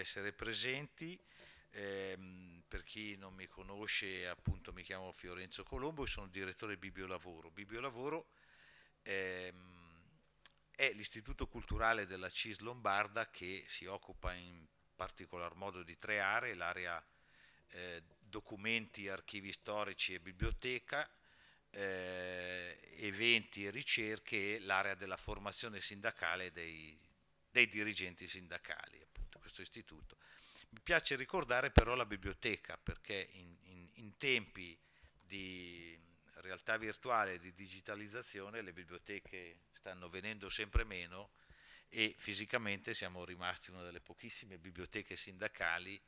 essere presenti. Eh, per chi non mi conosce, appunto mi chiamo Fiorenzo Colombo e sono direttore di Bibliolavoro. Bibliolavoro ehm, è l'istituto culturale della CIS Lombarda che si occupa in particolar modo di tre aree, l'area eh, documenti, archivi storici e biblioteca, eh, eventi e ricerche e l'area della formazione sindacale dei, dei dirigenti sindacali questo istituto. Mi piace ricordare però la biblioteca perché in, in, in tempi di realtà virtuale, di digitalizzazione, le biblioteche stanno venendo sempre meno e fisicamente siamo rimasti una delle pochissime biblioteche sindacali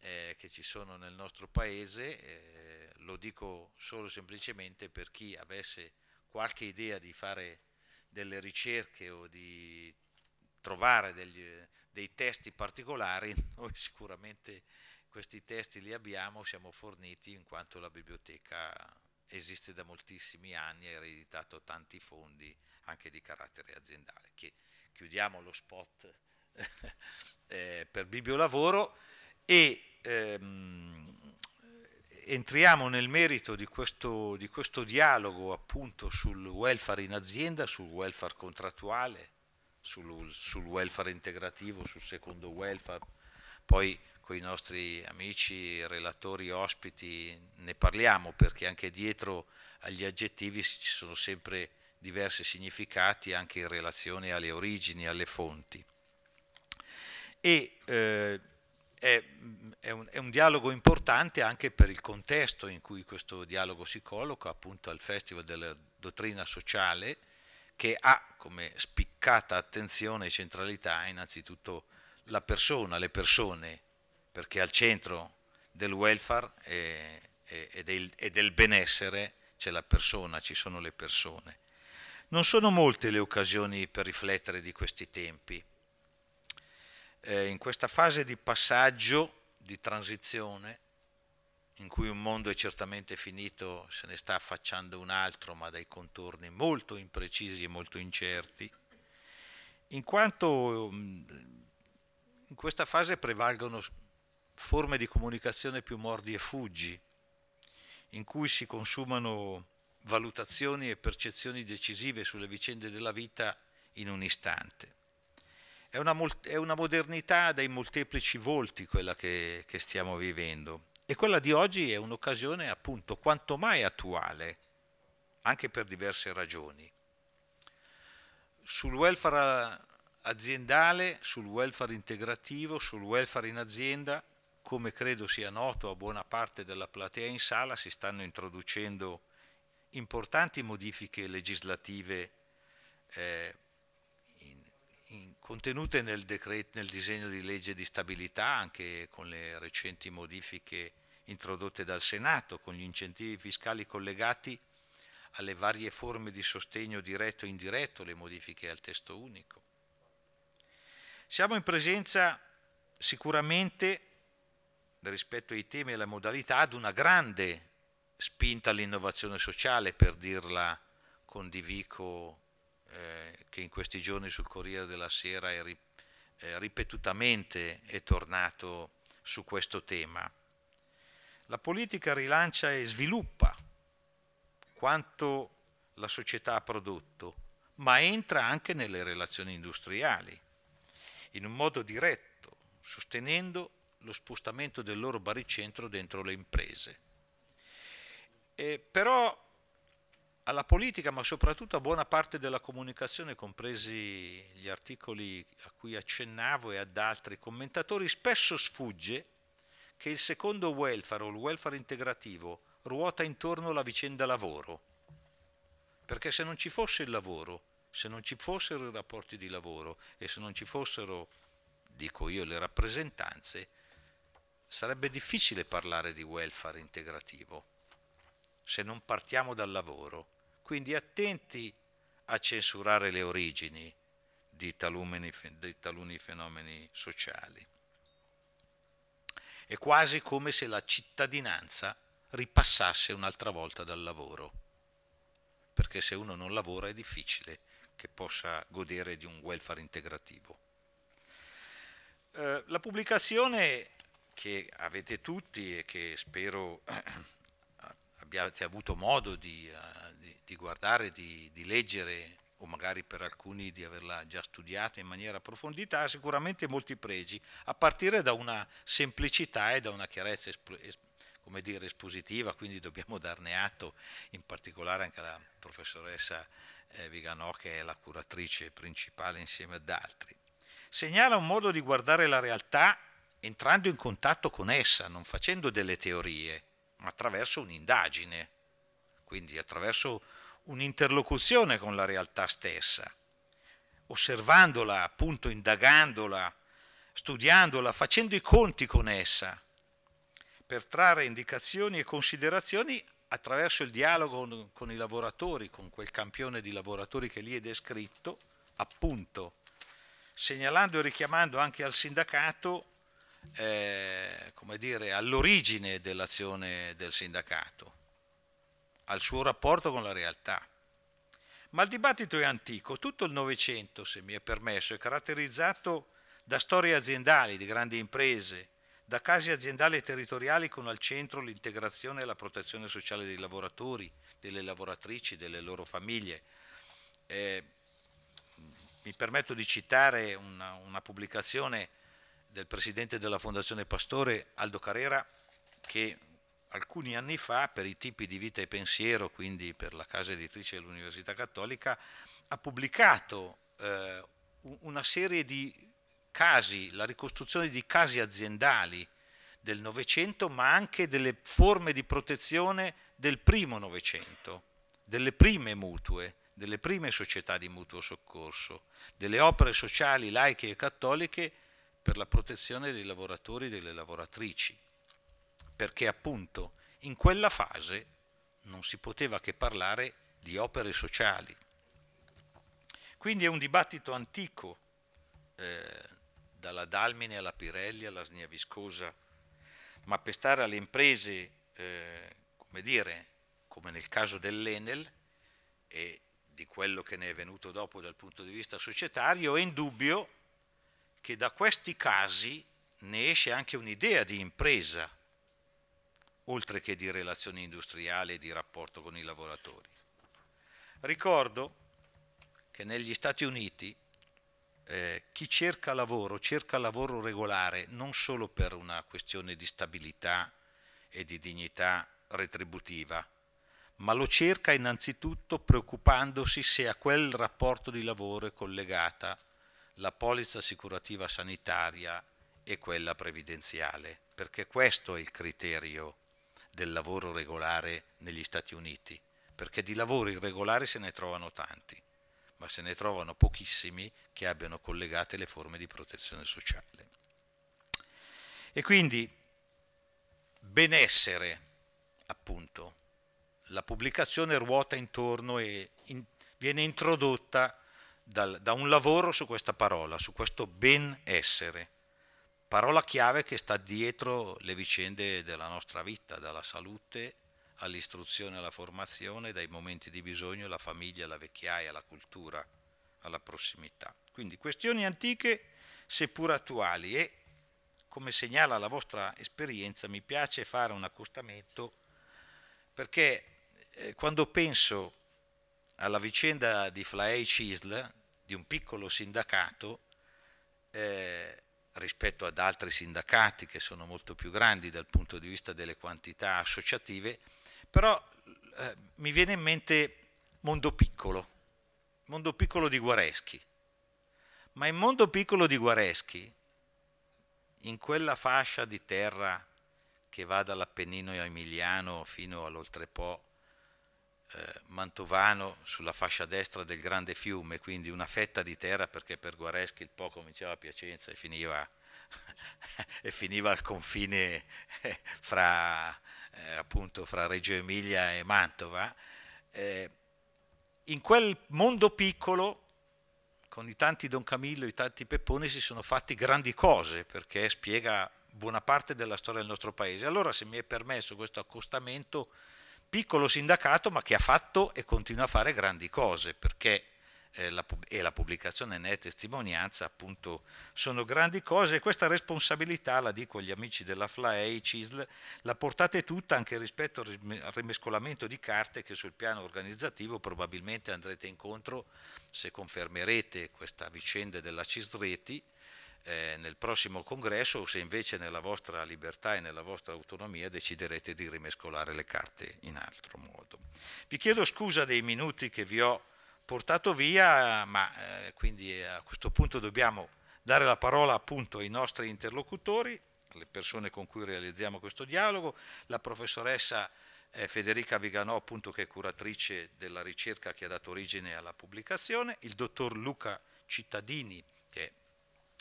eh, che ci sono nel nostro paese, eh, lo dico solo semplicemente per chi avesse qualche idea di fare delle ricerche o di trovare degli, dei testi particolari, noi sicuramente questi testi li abbiamo, siamo forniti in quanto la biblioteca esiste da moltissimi anni ha ereditato tanti fondi anche di carattere aziendale. chiudiamo lo spot eh, per Bibliolavoro e ehm, entriamo nel merito di questo, di questo dialogo appunto sul welfare in azienda, sul welfare contrattuale, sul, sul welfare integrativo, sul secondo welfare, poi con i nostri amici, relatori, ospiti ne parliamo perché anche dietro agli aggettivi ci sono sempre diversi significati anche in relazione alle origini, alle fonti. E eh, è, è, un, è, un, dialogo importante anche per il contesto in cui questo dialogo si colloca, appunto al Festival della Dottrina Sociale, che ha come spiccata attenzione e centralità innanzitutto la persona, le persone, perché al centro del welfare e, e, del, e del benessere c'è la persona, ci sono le persone. Non sono molte le occasioni per riflettere di questi tempi. Eh, in questa fase di passaggio, di transizione, in cui un mondo è certamente finito, se ne sta affacciando un altro, ma dai contorni molto imprecisi e molto incerti, in quanto mm, in questa fase prevalgono forme di comunicazione più mordi e fuggi, in cui si consumano valutazioni e percezioni decisive sulle vicende della vita in un istante. È una, è una modernità dai molteplici volti quella che, che stiamo vivendo e quella di oggi è un'occasione appunto quanto mai attuale, anche per diverse ragioni. Sul welfare aziendale, sul welfare integrativo, sul welfare in azienda, come credo sia noto a buona parte della platea in sala, si stanno introducendo importanti modifiche legislative eh, in, in, contenute nel, decreto, nel, disegno di legge di stabilità, anche con le recenti modifiche introdotte dal Senato con gli incentivi fiscali collegati alle varie forme di sostegno diretto e indiretto, le modifiche al testo unico. Siamo in presenza sicuramente, rispetto ai temi e alle modalità, di una grande spinta all'innovazione sociale, per dirla con Divico, eh, che in questi giorni sul Corriere della Sera è eh, ripetutamente è tornato su questo tema. La politica rilancia e sviluppa quanto la società ha prodotto, ma entra anche nelle relazioni industriali, in un modo diretto, sostenendo lo spostamento del loro baricentro dentro le imprese. E però alla politica, ma soprattutto a buona parte della comunicazione, compresi gli articoli a cui accennavo e ad altri commentatori, spesso sfugge che il secondo welfare o il welfare integrativo ruota intorno alla vicenda lavoro. Perché se non ci fosse il lavoro, se non ci fossero i rapporti di lavoro e se non ci fossero, dico io, le rappresentanze, sarebbe difficile parlare di welfare integrativo se non partiamo dal lavoro. Quindi attenti a censurare le origini di taluni, di taluni fenomeni sociali. È quasi come se la cittadinanza ripassasse un'altra volta dal lavoro, perché se uno non lavora è difficile che possa godere di un welfare integrativo. Eh, la pubblicazione che avete tutti e che spero abbiate avuto modo di, eh, di, di guardare, di, di leggere o magari per alcuni di averla già studiata in maniera approfondita, ha sicuramente molti pregi, a partire da una semplicità e da una chiarezza come dire, espositiva, quindi dobbiamo darne atto in particolare anche alla professoressa eh, Viganò che è la curatrice principale insieme ad altri. Segnala un modo di guardare la realtà entrando in contatto con essa, non facendo delle teorie, ma attraverso un'indagine, quindi attraverso un'interlocuzione con la realtà stessa, osservandola, appunto indagandola, studiandola, facendo i conti con essa, per trarre indicazioni e considerazioni attraverso il dialogo con i lavoratori, con quel campione di lavoratori che lì è descritto, appunto, segnalando e richiamando anche al sindacato, eh, come dire, all'origine dell'azione del sindacato al suo rapporto con la realtà. Ma il dibattito è antico, tutto il Novecento, se mi è permesso, è caratterizzato da storie aziendali di grandi imprese, da casi aziendali e territoriali con al centro l'integrazione e la protezione sociale dei lavoratori, delle lavoratrici, delle loro famiglie. Eh, mi permetto di citare una, una pubblicazione del presidente della Fondazione Pastore, Aldo Carrera, che alcuni anni fa per i tipi di vita e pensiero, quindi per la casa editrice dell'Università Cattolica, ha pubblicato eh, una serie di casi, la ricostruzione di casi aziendali del Novecento, ma anche delle forme di protezione del primo Novecento, delle prime mutue, delle prime società di mutuo soccorso, delle opere sociali laiche e cattoliche per la protezione dei lavoratori e delle lavoratrici perché appunto in quella fase non si poteva che parlare di opere sociali. Quindi è un dibattito antico, eh, dalla Dalmine alla Pirelli alla Snia Viscosa, ma per stare alle imprese, eh, come dire, come nel caso dell'Enel e di quello che ne è venuto dopo dal punto di vista societario, è indubbio che da questi casi ne esce anche un'idea di impresa oltre che di relazioni industriali e di rapporto con i lavoratori. Ricordo che negli Stati Uniti eh, chi cerca lavoro cerca lavoro regolare non solo per una questione di stabilità e di dignità retributiva, ma lo cerca innanzitutto preoccupandosi se a quel rapporto di lavoro è collegata la polizza assicurativa sanitaria e quella previdenziale, perché questo è il criterio del lavoro regolare negli Stati Uniti, perché di lavoro irregolare se ne trovano tanti, ma se ne trovano pochissimi che abbiano collegate le forme di protezione sociale. E quindi benessere, appunto, la pubblicazione ruota intorno e in, viene introdotta dal, da un lavoro su questa parola, su questo benessere parola chiave che sta dietro le vicende della nostra vita, dalla salute all'istruzione, alla formazione, dai momenti di bisogno, alla famiglia, alla vecchiaia, alla cultura, alla prossimità. Quindi questioni antiche seppur attuali e, come segnala la vostra esperienza, mi piace fare un accostamento perché eh, quando penso alla vicenda di Flaei Cisl, di un piccolo sindacato, eh, rispetto ad altri sindacati che sono molto più grandi dal punto di vista delle quantità associative, però eh, mi viene in mente Mondo Piccolo, Mondo Piccolo di Guareschi. Ma in Mondo Piccolo di Guareschi, in quella fascia di terra che va dall'Appennino emiliano fino all'Oltrepo eh, mantovano sulla fascia destra del grande fiume, quindi una fetta di terra perché per Guareschi il Po cominciava a Piacenza e finiva, e finiva al confine eh, fra, eh, appunto, fra Reggio Emilia e Mantova. Eh, in quel mondo piccolo, con i tanti Don Camillo, e i tanti Pepponi, si sono fatti grandi cose perché spiega buona parte della storia del nostro paese. Allora, se mi è permesso questo accostamento, piccolo sindacato ma che ha fatto e continua a fare grandi cose perché eh, la, e la pubblicazione ne è testimonianza appunto sono grandi cose e questa responsabilità la dico agli amici della FLAEI CISL la portate tutta anche rispetto al rimescolamento di carte che sul piano organizzativo probabilmente andrete incontro se confermerete questa vicenda della CISRETI eh, nel prossimo congresso o se invece nella vostra libertà e nella vostra autonomia deciderete di rimescolare le carte in altro modo. Vi chiedo scusa dei minuti che vi ho portato via, ma eh, quindi eh, a questo punto dobbiamo dare la parola appunto ai nostri interlocutori, alle persone con cui realizziamo questo dialogo, la professoressa eh, Federica Viganò, appunto, che è curatrice della ricerca che ha dato origine alla pubblicazione, il dottor Luca Cittadini, che è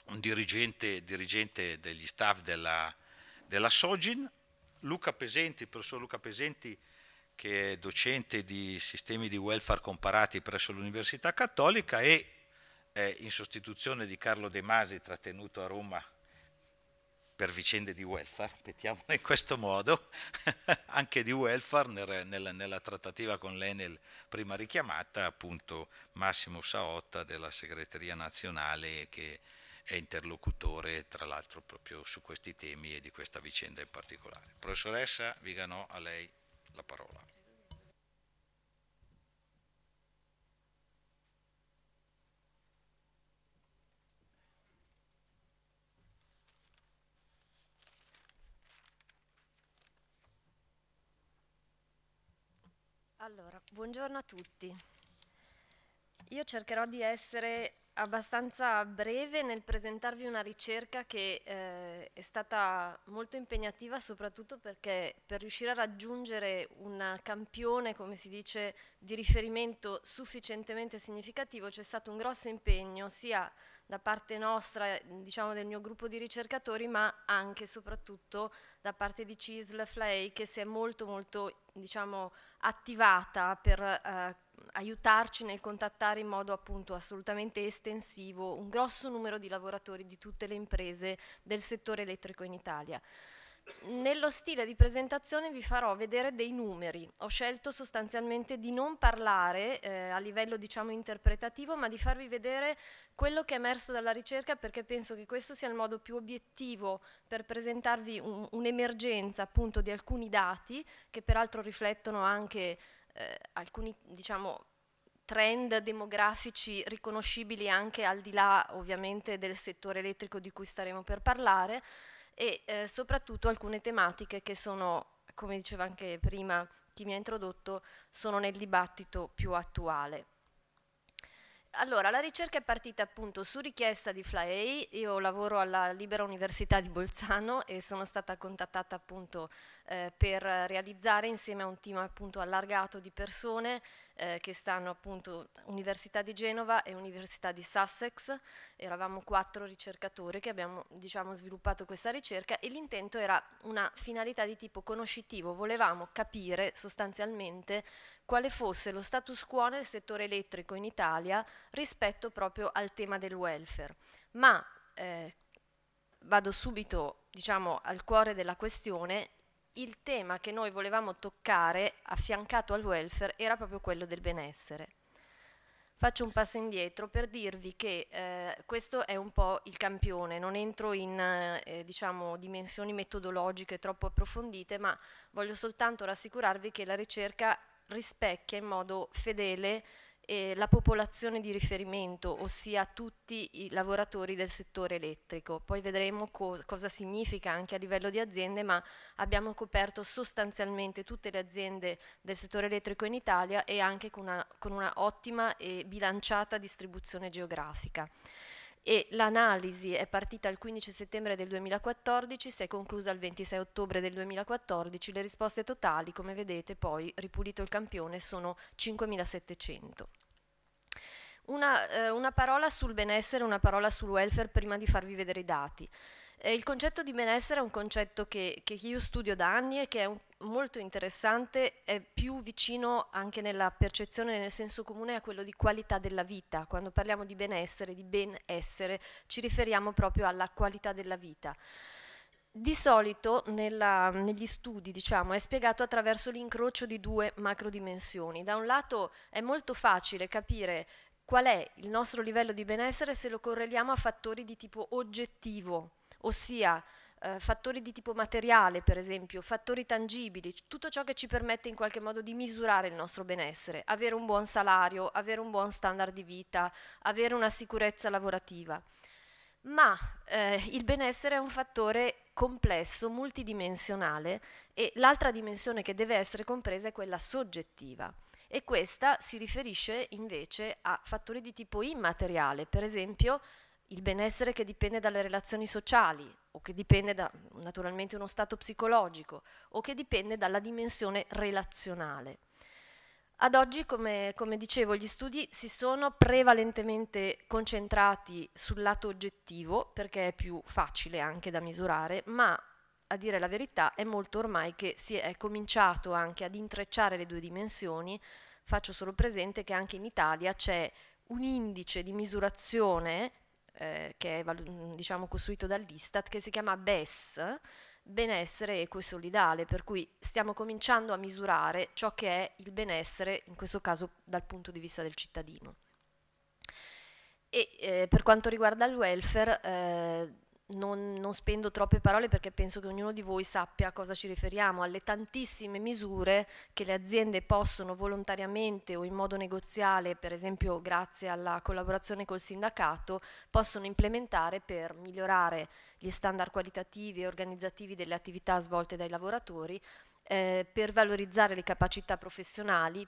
un dirigente, dirigente degli staff della, della, Sogin, Luca Pesenti, il professor Luca Pesenti che è docente di sistemi di welfare comparati presso l'Università Cattolica e eh, in sostituzione di Carlo De Masi trattenuto a Roma per vicende di welfare, mettiamolo in questo modo, anche di welfare nel, nel, nella trattativa con l'Enel prima richiamata, appunto Massimo Saotta della segreteria nazionale che è interlocutore tra l'altro proprio su questi temi e di questa vicenda in particolare. Professoressa Viganò, a lei la parola. Allora, buongiorno a tutti. Io cercherò di essere abbastanza breve nel presentarvi una ricerca che eh, è stata molto impegnativa soprattutto perché per riuscire a raggiungere un campione, come si dice, di riferimento sufficientemente significativo c'è stato un grosso impegno sia da parte nostra, diciamo del mio gruppo di ricercatori, ma anche e soprattutto da parte di CISL Flay che si è molto molto diciamo, attivata per eh, aiutarci nel contattare in modo appunto assolutamente estensivo un grosso numero di lavoratori di tutte le imprese del settore elettrico in Italia. Nello stile di presentazione vi farò vedere dei numeri. Ho scelto sostanzialmente di non parlare eh, a livello diciamo interpretativo, ma di farvi vedere quello che è emerso dalla ricerca perché penso che questo sia il modo più obiettivo per presentarvi un'emergenza un appunto di alcuni dati che peraltro riflettono anche eh, alcuni diciamo, trend demografici riconoscibili anche al di là ovviamente del settore elettrico di cui staremo per parlare e eh, soprattutto alcune tematiche che sono, come diceva anche prima chi mi ha introdotto, sono nel dibattito più attuale. Allora, la ricerca è partita appunto su richiesta di FLAEI, io lavoro alla Libera Università di Bolzano e sono stata contattata appunto eh, per realizzare insieme a un team appunto allargato di persone eh, che stanno appunto Università di Genova e Università di Sussex, eravamo quattro ricercatori che abbiamo diciamo sviluppato questa ricerca e l'intento era una finalità di tipo conoscitivo, volevamo capire sostanzialmente quale fosse lo status quo nel settore elettrico in Italia rispetto proprio al tema del welfare. Ma eh, vado subito diciamo, al cuore della questione, il tema che noi volevamo toccare affiancato al welfare era proprio quello del benessere. Faccio un passo indietro per dirvi che eh, questo è un po' il campione, non entro in eh, diciamo, dimensioni metodologiche troppo approfondite, ma voglio soltanto rassicurarvi che la ricerca rispecchia in modo fedele eh, la popolazione di riferimento, ossia tutti i lavoratori del settore elettrico. Poi vedremo co cosa significa anche a livello di aziende, ma abbiamo coperto sostanzialmente tutte le aziende del settore elettrico in Italia e anche con una, con una ottima e bilanciata distribuzione geografica e l'analisi è partita il 15 settembre del 2014, si è conclusa il 26 ottobre del 2014, le risposte totali, come vedete poi ripulito il campione, sono 5.700. Una, eh, una parola sul benessere, una parola sul welfare prima di farvi vedere i dati. Eh, il concetto di benessere è un concetto che, che io studio da anni e che è un molto interessante, è più vicino anche nella percezione, nel senso comune, a quello di qualità della vita. Quando parliamo di benessere, di benessere, ci riferiamo proprio alla qualità della vita. Di solito nella, negli studi diciamo, è spiegato attraverso l'incrocio di due macrodimensioni. Da un lato è molto facile capire qual è il nostro livello di benessere se lo correliamo a fattori di tipo oggettivo, ossia eh, fattori di tipo materiale, per esempio, fattori tangibili, tutto ciò che ci permette in qualche modo di misurare il nostro benessere, avere un buon salario, avere un buon standard di vita, avere una sicurezza lavorativa. Ma eh, il benessere è un fattore complesso, multidimensionale e l'altra dimensione che deve essere compresa è quella soggettiva e questa si riferisce invece a fattori di tipo immateriale, per esempio il benessere che dipende dalle relazioni sociali, o che dipende da naturalmente uno stato psicologico o che dipende dalla dimensione relazionale. Ad oggi, come, come, dicevo, gli studi si sono prevalentemente concentrati sul lato oggettivo perché è più facile anche da misurare, ma a dire la verità è molto ormai che si è cominciato anche ad intrecciare le due dimensioni. Faccio solo presente che anche in Italia c'è un indice di misurazione eh, che è diciamo, costruito dall'Istat, che si chiama BES, benessere equo e solidale, per cui stiamo cominciando a misurare ciò che è il benessere, in questo caso dal punto di vista del cittadino. E eh, per quanto riguarda il welfare, eh, non, non, spendo troppe parole perché penso che ognuno di voi sappia a cosa ci riferiamo, alle tantissime misure che le aziende possono volontariamente o in modo negoziale, per esempio grazie alla collaborazione col sindacato, possono implementare per migliorare gli standard qualitativi e organizzativi delle attività svolte dai lavoratori, eh, per valorizzare le capacità professionali,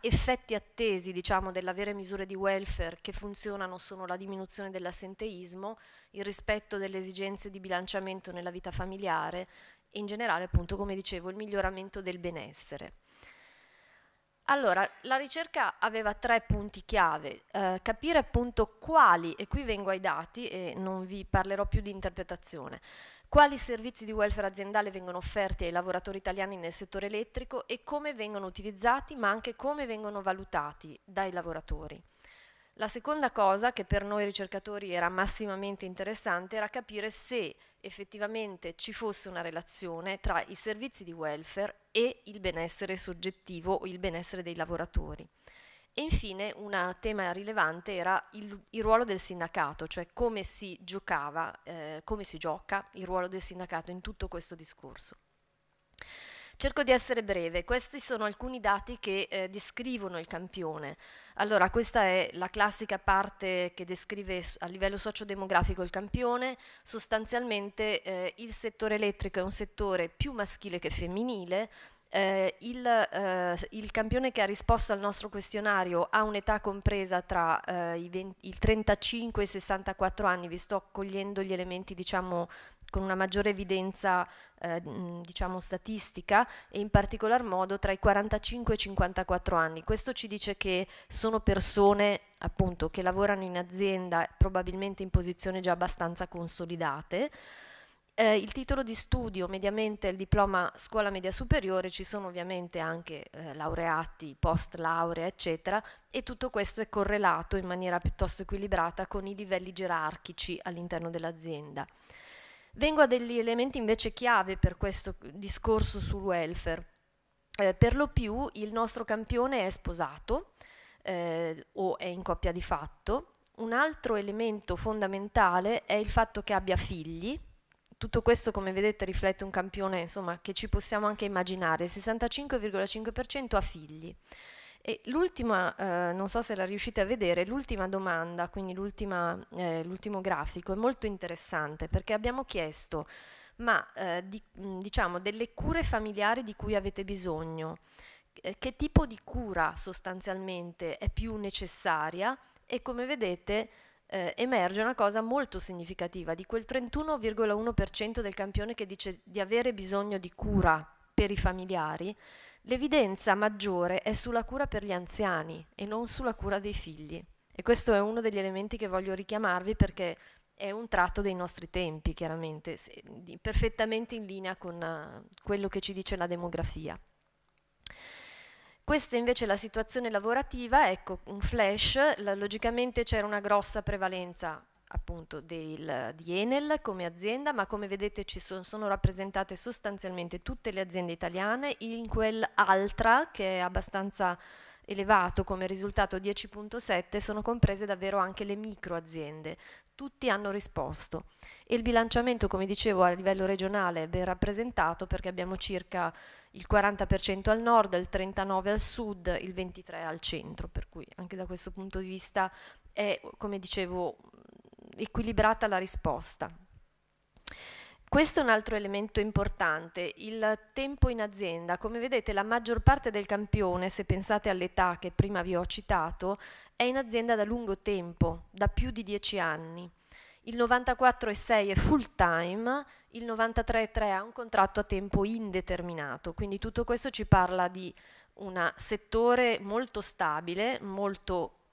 effetti attesi diciamo, vere misure di welfare che funzionano sono la diminuzione dell'assenteismo, il rispetto delle esigenze di bilanciamento nella vita familiare e in generale, appunto, come dicevo, il miglioramento del benessere. Allora, la ricerca aveva tre punti chiave, eh, capire appunto quali, e qui vengo ai dati e non vi parlerò più di interpretazione, quali servizi di welfare aziendale vengono offerti ai lavoratori italiani nel settore elettrico e come vengono utilizzati, ma anche come vengono valutati dai lavoratori. La seconda cosa che per noi ricercatori era massimamente interessante era capire se effettivamente ci fosse una relazione tra i servizi di welfare e il benessere soggettivo o il benessere dei lavoratori. E infine un tema rilevante era il, il, ruolo del sindacato, cioè come si giocava, eh, come si gioca il ruolo del sindacato in tutto questo discorso. Cerco di essere breve, questi sono alcuni dati che eh, descrivono il campione. Allora, questa è la classica parte che descrive a livello sociodemografico il campione, sostanzialmente eh, il settore elettrico è un settore più maschile che femminile, eh, il, eh, il, campione che ha risposto al nostro questionario ha un'età compresa tra eh, i, 20, i 35 e i 64 anni, vi sto cogliendo gli elementi diciamo con una maggiore evidenza eh, diciamo statistica e in particolar modo tra i 45 e i 54 anni. Questo ci dice che sono persone appunto che lavorano in azienda probabilmente in posizioni già abbastanza consolidate eh, il titolo di studio, mediamente il diploma scuola media superiore, ci sono ovviamente anche eh, laureati, post laurea, eccetera, e tutto questo è correlato in maniera piuttosto equilibrata con i livelli gerarchici all'interno dell'azienda. Vengo a degli elementi invece chiave per questo discorso sul welfare. Eh, per lo più il nostro campione è sposato eh, o è in coppia di fatto. Un altro elemento fondamentale è il fatto che abbia figli, tutto questo, come vedete, riflette un campione insomma, che ci possiamo anche immaginare. 65,5% ha figli. E l'ultima, eh, non so se la riuscite a vedere, l'ultima domanda, quindi eh, l'ultimo grafico, è molto interessante perché abbiamo chiesto ma eh, di, diciamo delle cure familiari di cui avete bisogno, che tipo di cura sostanzialmente è più necessaria e come vedete eh, emerge una cosa molto significativa di quel 31,1% del campione che dice di avere bisogno di cura per i familiari, l'evidenza maggiore è sulla cura per gli anziani e non sulla cura dei figli. E questo è uno degli elementi che voglio richiamarvi perché è un tratto dei nostri tempi, chiaramente, perfettamente in linea con eh, quello che ci dice la demografia. Questa invece è la situazione lavorativa, ecco, un flash, logicamente c'era una grossa prevalenza appunto del, di Enel come azienda, ma come vedete ci sono, sono rappresentate sostanzialmente tutte le aziende italiane, in quell'altra che è abbastanza elevato come risultato 10.7 sono comprese davvero anche le micro aziende, tutti hanno risposto e il bilanciamento, come dicevo, a livello regionale è ben rappresentato perché abbiamo circa il 40% al nord, il 39% al sud, il 23% al centro, per cui anche da questo punto di vista è, come dicevo, equilibrata la risposta. Questo è un altro elemento importante, il tempo in azienda. Come vedete la maggior parte del campione, se pensate all'età che prima vi ho citato, è in azienda da lungo tempo, da più di 10 anni. Il 94,6 è full time, il 93,3 ha un contratto a tempo indeterminato, quindi tutto questo ci parla di un settore molto stabile, molto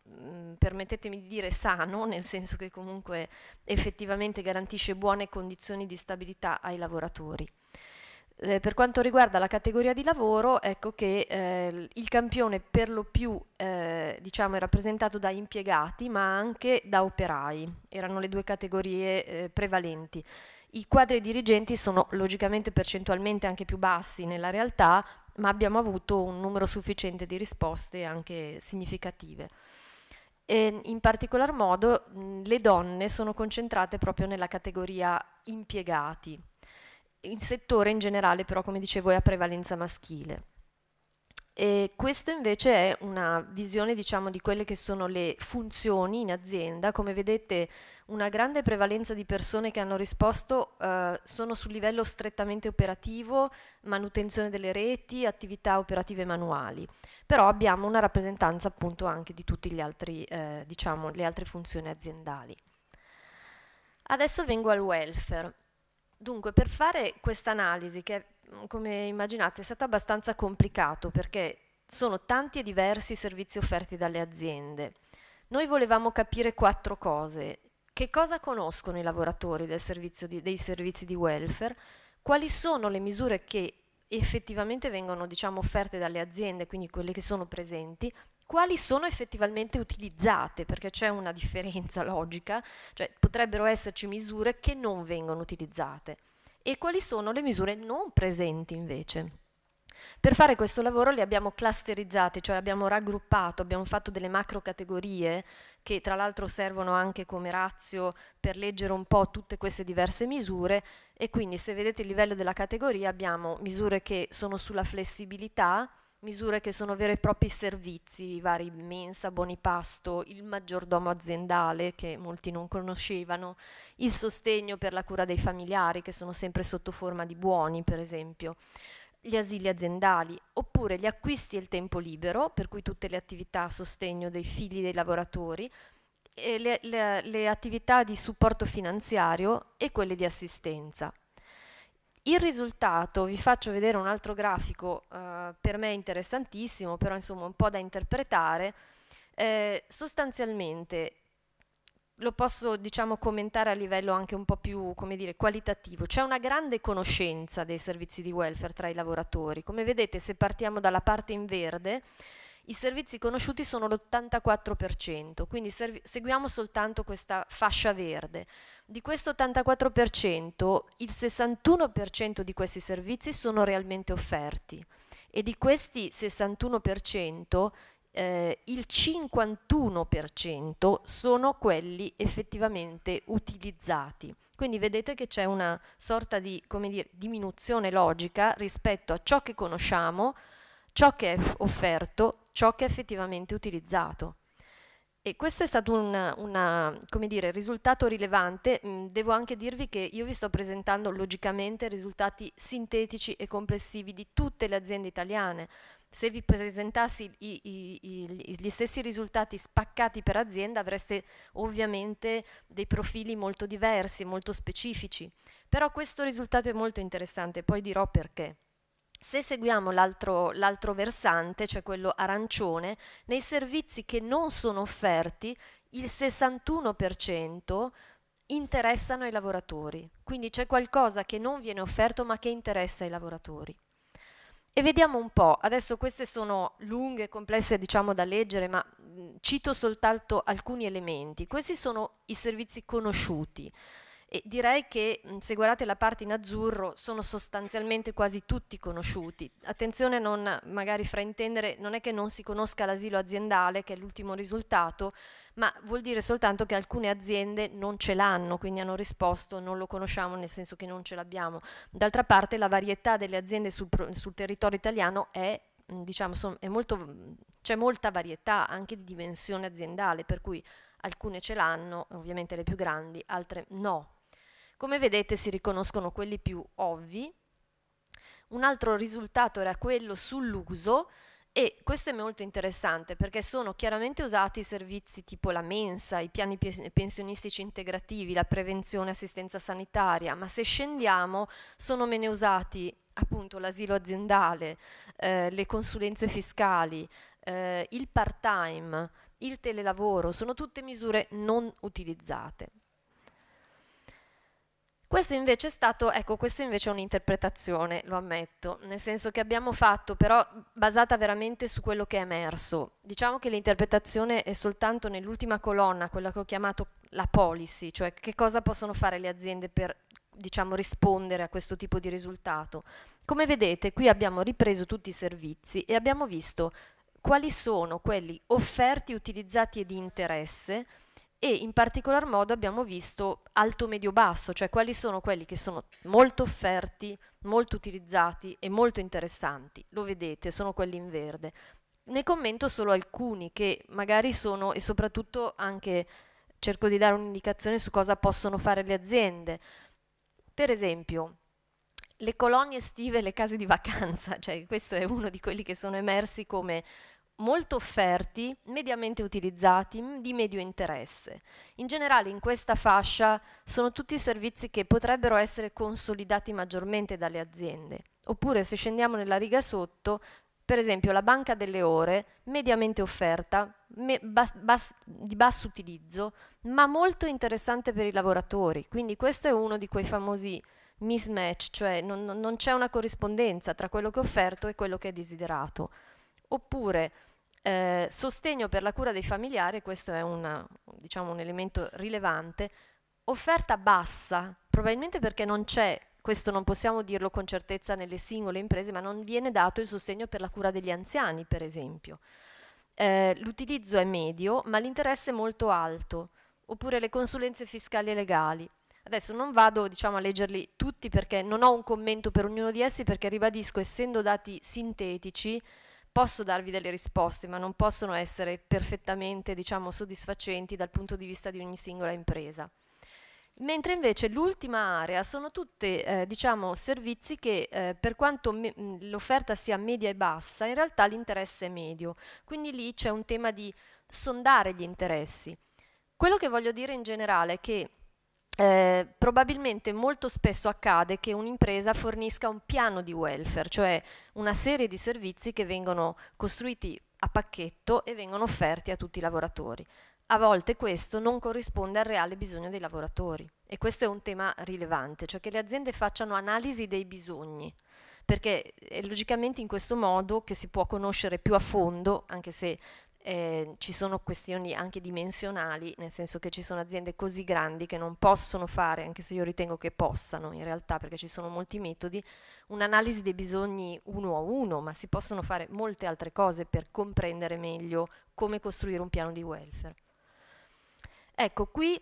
permettetemi di dire sano, nel senso che comunque effettivamente garantisce buone condizioni di stabilità ai lavoratori. Eh, per quanto riguarda la categoria di lavoro, ecco che eh, il campione per lo più eh, diciamo, è rappresentato da impiegati ma anche da operai, erano le due categorie eh, prevalenti. I quadri dirigenti sono logicamente percentualmente anche più bassi nella realtà, ma abbiamo avuto un numero sufficiente di risposte anche significative in particolar modo mm, le donne sono concentrate proprio nella categoria impiegati. Il settore in generale però, come dicevo, è a prevalenza maschile. E questo invece è una visione diciamo, di quelle che sono le funzioni in azienda. Come vedete una grande prevalenza di persone che hanno risposto eh, sono sul livello strettamente operativo, manutenzione delle reti, attività operative manuali, però abbiamo una rappresentanza appunto anche di tutte eh, diciamo, le altre funzioni aziendali. Adesso vengo al welfare. Dunque, per fare questa analisi, che è Mm, come immaginate, è stato abbastanza complicato perché sono tanti e diversi i servizi offerti dalle aziende. Noi volevamo capire quattro cose. Che cosa conoscono i lavoratori di, dei servizi di welfare? Quali sono le misure che effettivamente vengono diciamo, offerte dalle aziende, quindi quelle che sono presenti, quali sono effettivamente utilizzate, perché c'è una differenza logica, cioè potrebbero esserci misure che non vengono utilizzate e quali sono le misure non presenti invece. Per fare questo lavoro le abbiamo clusterizzate, cioè abbiamo raggruppato, abbiamo fatto delle macro categorie che tra l'altro servono anche come razio per leggere un po' tutte queste diverse misure e quindi se vedete il livello della categoria abbiamo misure che sono sulla flessibilità, misure che sono veri e propri servizi, i vari mensa, buoni pasto, il maggiordomo aziendale che molti non conoscevano, il sostegno per la cura dei familiari che sono sempre sotto forma di buoni per esempio, gli asili aziendali, oppure gli acquisti e il tempo libero, per cui tutte le attività a sostegno dei figli dei lavoratori, le, le, le attività di supporto finanziario e quelle di assistenza. Il risultato, vi faccio vedere un altro grafico eh, per me interessantissimo, però insomma un po' da interpretare, eh, sostanzialmente lo posso diciamo, commentare a livello anche un po' più dire, qualitativo, c'è una grande conoscenza dei servizi di welfare tra i lavoratori, come vedete se partiamo dalla parte in verde, i servizi conosciuti sono l'84%, quindi seguiamo soltanto questa fascia verde. Di questo 84%, il 61% di questi servizi sono realmente offerti e di questi 61% eh, il 51% sono quelli effettivamente utilizzati. Quindi vedete che c'è una sorta di dire, diminuzione logica rispetto a ciò che conosciamo, ciò che è offerto ciò che è effettivamente utilizzato. E questo è stato un una, dire, risultato rilevante. Mm, devo anche dirvi che io vi sto presentando logicamente risultati sintetici e complessivi di tutte le aziende italiane. Se vi presentassi i, i, i, gli stessi risultati spaccati per azienda avreste ovviamente dei profili molto diversi, molto specifici. Però questo risultato è molto interessante, poi dirò perché. Se seguiamo l'altro, l'altro versante, cioè quello arancione, nei servizi che non sono offerti il 61% interessano i lavoratori, quindi c'è qualcosa che non viene offerto ma che interessa i lavoratori. E vediamo un po', adesso queste sono lunghe, e complesse diciamo da leggere, ma cito soltanto alcuni elementi. Questi sono i servizi conosciuti. E direi che se guardate la parte in azzurro sono sostanzialmente quasi tutti conosciuti. Attenzione a non magari fraintendere, non è che non si conosca l'asilo aziendale, che è l'ultimo risultato, ma vuol dire soltanto che alcune aziende non ce l'hanno, quindi hanno risposto non lo conosciamo nel senso che non ce l'abbiamo. D'altra parte la varietà delle aziende sul, sul territorio italiano è diciamo, c'è molta varietà anche di dimensione aziendale, per cui alcune ce l'hanno, ovviamente le più grandi, altre no. Come vedete si riconoscono quelli più ovvi. Un altro risultato era quello sull'uso e questo è molto interessante perché sono chiaramente usati servizi tipo la mensa, i piani pensionistici integrativi, la prevenzione, e assistenza sanitaria, ma se scendiamo sono meno usati appunto l'asilo aziendale, eh, le consulenze fiscali, eh, il part-time, il telelavoro, sono tutte misure non utilizzate. Questo invece è stato, ecco, questo invece è un'interpretazione, lo ammetto, nel senso che abbiamo fatto però basata veramente su quello che è emerso. Diciamo che l'interpretazione è soltanto nell'ultima colonna, quella che ho chiamato la policy, cioè che cosa possono fare le aziende per diciamo, rispondere a questo tipo di risultato. Come vedete qui abbiamo ripreso tutti i servizi e abbiamo visto quali sono quelli offerti, utilizzati e di interesse e in particolar modo abbiamo visto alto, medio, basso, cioè quali sono quelli che sono molto offerti, molto utilizzati e molto interessanti. Lo vedete, sono quelli in verde. Ne commento solo alcuni che magari sono e soprattutto anche cerco di dare un'indicazione su cosa possono fare le aziende. Per esempio, le colonie estive e le case di vacanza, cioè questo è uno di quelli che sono emersi come molto offerti, mediamente utilizzati, di medio interesse. In generale in questa fascia sono tutti servizi che potrebbero essere consolidati maggiormente dalle aziende. Oppure se scendiamo nella riga sotto, per esempio la banca delle ore, mediamente offerta, me bas bas di basso utilizzo, ma molto interessante per i lavoratori. Quindi questo è uno di quei famosi mismatch, cioè non, non c'è una corrispondenza tra quello che è offerto e quello che è desiderato. Oppure eh, sostegno per la cura dei familiari, questo è una, diciamo, un elemento rilevante, offerta bassa, probabilmente perché non c'è, questo non possiamo dirlo con certezza nelle singole imprese, ma non viene dato il sostegno per la cura degli anziani, per esempio. Eh, l'utilizzo è medio, ma l'interesse è molto alto, oppure le consulenze fiscali e legali. Adesso non vado diciamo, a leggerli tutti perché non ho un commento per ognuno di essi perché ribadisco, essendo dati sintetici, posso darvi delle risposte, ma non possono essere perfettamente diciamo, soddisfacenti dal punto di vista di ogni singola impresa. Mentre invece l'ultima area sono tutti eh, diciamo, servizi che eh, per quanto l'offerta sia media e bassa, in realtà l'interesse è medio. Quindi lì c'è un tema di sondare gli interessi. Quello che voglio dire in generale è che eh, probabilmente molto spesso accade che un'impresa fornisca un piano di welfare, cioè una serie di servizi che vengono costruiti a pacchetto e vengono offerti a tutti i lavoratori. A volte questo non corrisponde al reale bisogno dei lavoratori e questo è un tema rilevante, cioè che le aziende facciano analisi dei bisogni, perché è eh, logicamente in questo modo che si può conoscere più a fondo, anche se eh, ci sono questioni anche dimensionali, nel senso che ci sono aziende così grandi che non possono fare, anche se io ritengo che possano in realtà, perché ci sono molti metodi, un'analisi dei bisogni uno a uno, ma si possono fare molte altre cose per comprendere meglio come costruire un piano di welfare. Ecco, qui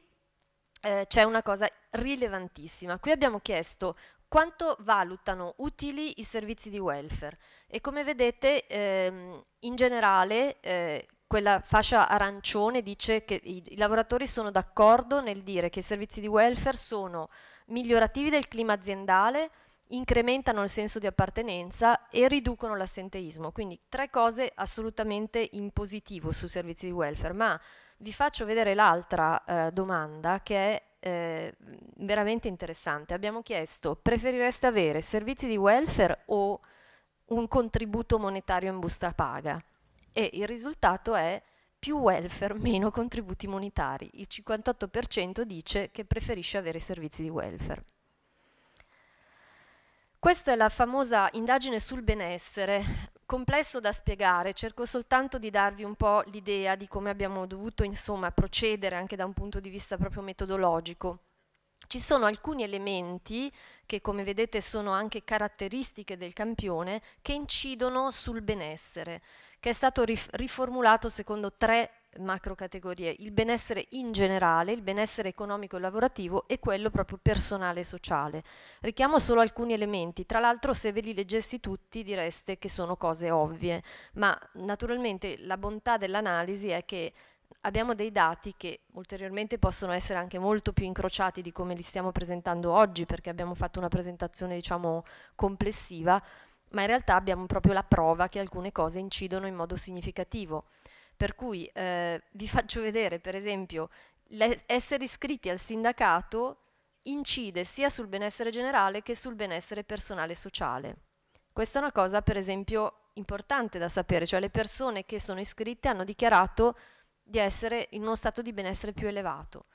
eh, c'è una cosa rilevantissima. Qui abbiamo chiesto quanto valutano utili i servizi di welfare e come vedete ehm, in generale eh, quella fascia arancione dice che i, lavoratori sono d'accordo nel dire che i servizi di welfare sono migliorativi del clima aziendale, incrementano il senso di appartenenza e riducono l'assenteismo, quindi tre cose assolutamente in positivo sui servizi di welfare, ma vi faccio vedere l'altra eh, domanda che è eh, veramente interessante. Abbiamo chiesto, preferireste avere servizi di welfare o un contributo monetario in busta paga? E il risultato è più welfare, meno contributi monetari. Il 58% dice che preferisce avere servizi di welfare. Questa è la famosa indagine sul benessere, complesso da spiegare, cerco soltanto di darvi un po' l'idea di come abbiamo dovuto insomma, procedere anche da un punto di vista proprio metodologico. Ci sono alcuni elementi che come vedete sono anche caratteristiche del campione che incidono sul benessere, che è stato riformulato secondo tre macro categorie, il benessere in generale, il benessere economico e lavorativo e quello proprio personale e sociale. Richiamo solo alcuni elementi, tra l'altro se ve li leggessi tutti direste che sono cose ovvie, ma naturalmente la bontà dell'analisi è che abbiamo dei dati che ulteriormente possono essere anche molto più incrociati di come li stiamo presentando oggi perché abbiamo fatto una presentazione diciamo complessiva, ma in realtà abbiamo proprio la prova che alcune cose incidono in modo significativo. Per cui eh, vi faccio vedere, per esempio, essere iscritti al sindacato incide sia sul benessere generale che sul benessere personale e sociale. Questa è una cosa, per esempio, importante da sapere, cioè le persone che sono iscritte hanno dichiarato di essere in uno stato di benessere più elevato.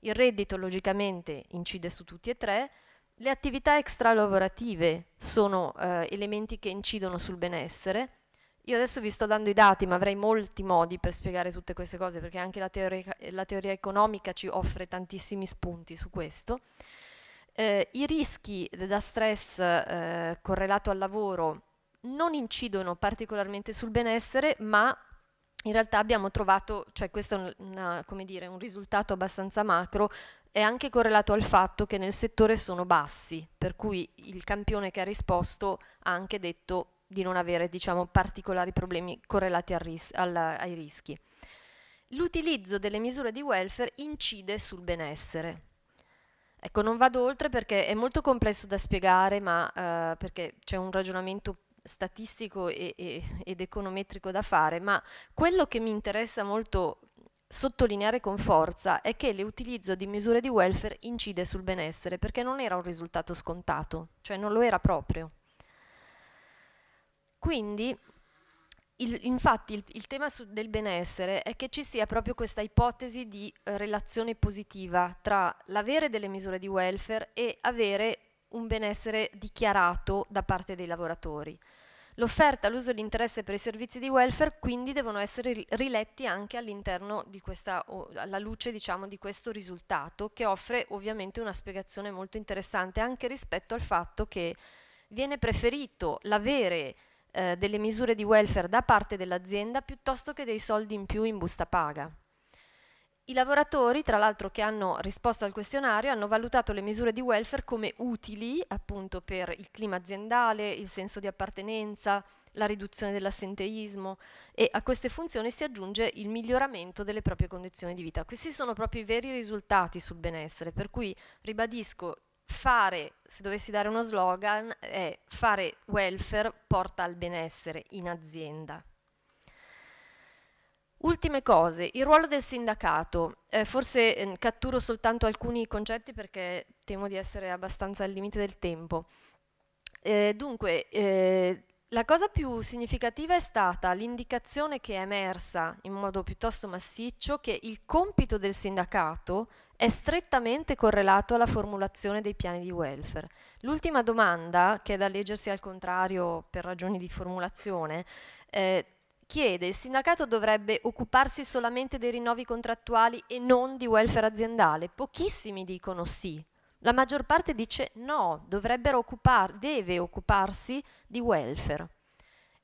Il reddito logicamente incide su tutti e tre, le attività extralavorative sono eh, elementi che incidono sul benessere io adesso vi sto dando i dati, ma avrei molti modi per spiegare tutte queste cose, perché anche la teoria, la teoria economica ci offre tantissimi spunti su questo. Eh, I rischi da stress eh, correlato al lavoro non incidono particolarmente sul benessere, ma in realtà abbiamo trovato, cioè questo è una, dire, un risultato abbastanza macro, è anche correlato al fatto che nel settore sono bassi, per cui il campione che ha risposto ha anche detto di non avere diciamo, particolari problemi correlati ris alla, ai rischi. L'utilizzo delle misure di welfare incide sul benessere. Ecco, non vado oltre perché è molto complesso da spiegare, ma eh, perché c'è un ragionamento statistico e, e, ed econometrico da fare, ma quello che mi interessa molto sottolineare con forza è che l'utilizzo di misure di welfare incide sul benessere, perché non era un risultato scontato, cioè non lo era proprio. Quindi, il, infatti, il, il tema del benessere è che ci sia proprio questa ipotesi di eh, relazione positiva tra l'avere delle misure di welfare e avere un benessere dichiarato da parte dei lavoratori. L'offerta, l'uso e l'interesse per i servizi di welfare quindi devono essere riletti anche all'interno di questa, alla luce diciamo, di questo risultato che offre ovviamente una spiegazione molto interessante anche rispetto al fatto che viene preferito l'avere eh, delle misure di welfare da parte dell'azienda piuttosto che dei soldi in più in busta paga. I lavoratori, tra l'altro che hanno risposto al questionario, hanno valutato le misure di welfare come utili appunto per il clima aziendale, il senso di appartenenza, la riduzione dell'assenteismo e a queste funzioni si aggiunge il miglioramento delle proprie condizioni di vita. Questi sono proprio i veri risultati sul benessere, per cui ribadisco fare, se dovessi dare uno slogan, è fare welfare porta al benessere in azienda. Ultime cose, il ruolo del sindacato. Eh, forse eh, catturo soltanto alcuni concetti perché temo di essere abbastanza al limite del tempo. Eh, dunque, eh, la cosa più significativa è stata l'indicazione che è emersa in modo piuttosto massiccio che il compito del sindacato è strettamente correlato alla formulazione dei piani di welfare. L'ultima domanda, che è da leggersi al contrario per ragioni di formulazione, eh, chiede il sindacato dovrebbe occuparsi solamente dei rinnovi contrattuali e non di welfare aziendale? Pochissimi dicono sì. La maggior parte dice no, dovrebbero occupar, deve occuparsi di welfare.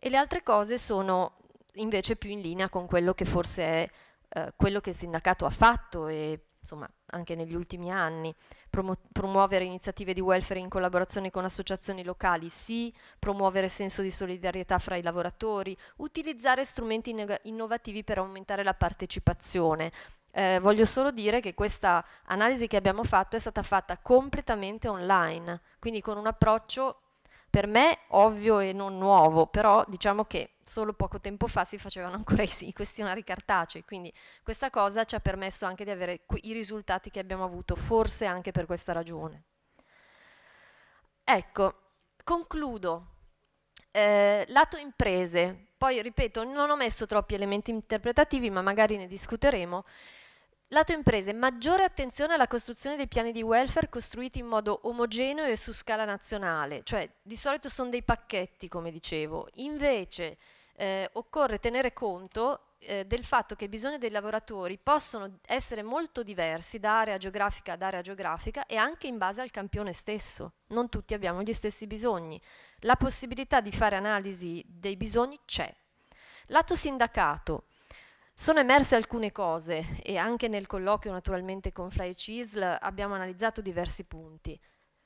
E le altre cose sono invece più in linea con quello che forse è eh, quello che il sindacato ha fatto e insomma, anche negli ultimi anni, Promu promuovere iniziative di welfare in collaborazione con associazioni locali, sì, promuovere senso di solidarietà fra i lavoratori, utilizzare strumenti innovativi per aumentare la partecipazione. Eh, voglio solo dire che questa analisi che abbiamo fatto è stata fatta completamente online, quindi con un approccio per me ovvio e non nuovo, però diciamo che solo poco tempo fa si facevano ancora i, questionari cartacei, quindi questa cosa ci ha permesso anche di avere i risultati che abbiamo avuto, forse anche per questa ragione. Ecco, concludo. Eh, lato imprese, poi ripeto, non ho messo troppi elementi interpretativi, ma magari ne discuteremo. Lato imprese, maggiore attenzione alla costruzione dei piani di welfare costruiti in modo omogeneo e su scala nazionale, cioè di solito sono dei pacchetti come dicevo, invece eh, occorre tenere conto eh, del fatto che i bisogni dei lavoratori possono essere molto diversi da area geografica ad area geografica e anche in base al campione stesso, non tutti abbiamo gli stessi bisogni, la possibilità di fare analisi dei bisogni c'è. Lato sindacato, sono emerse alcune cose e anche nel colloquio naturalmente con Fly e CISL abbiamo analizzato diversi punti.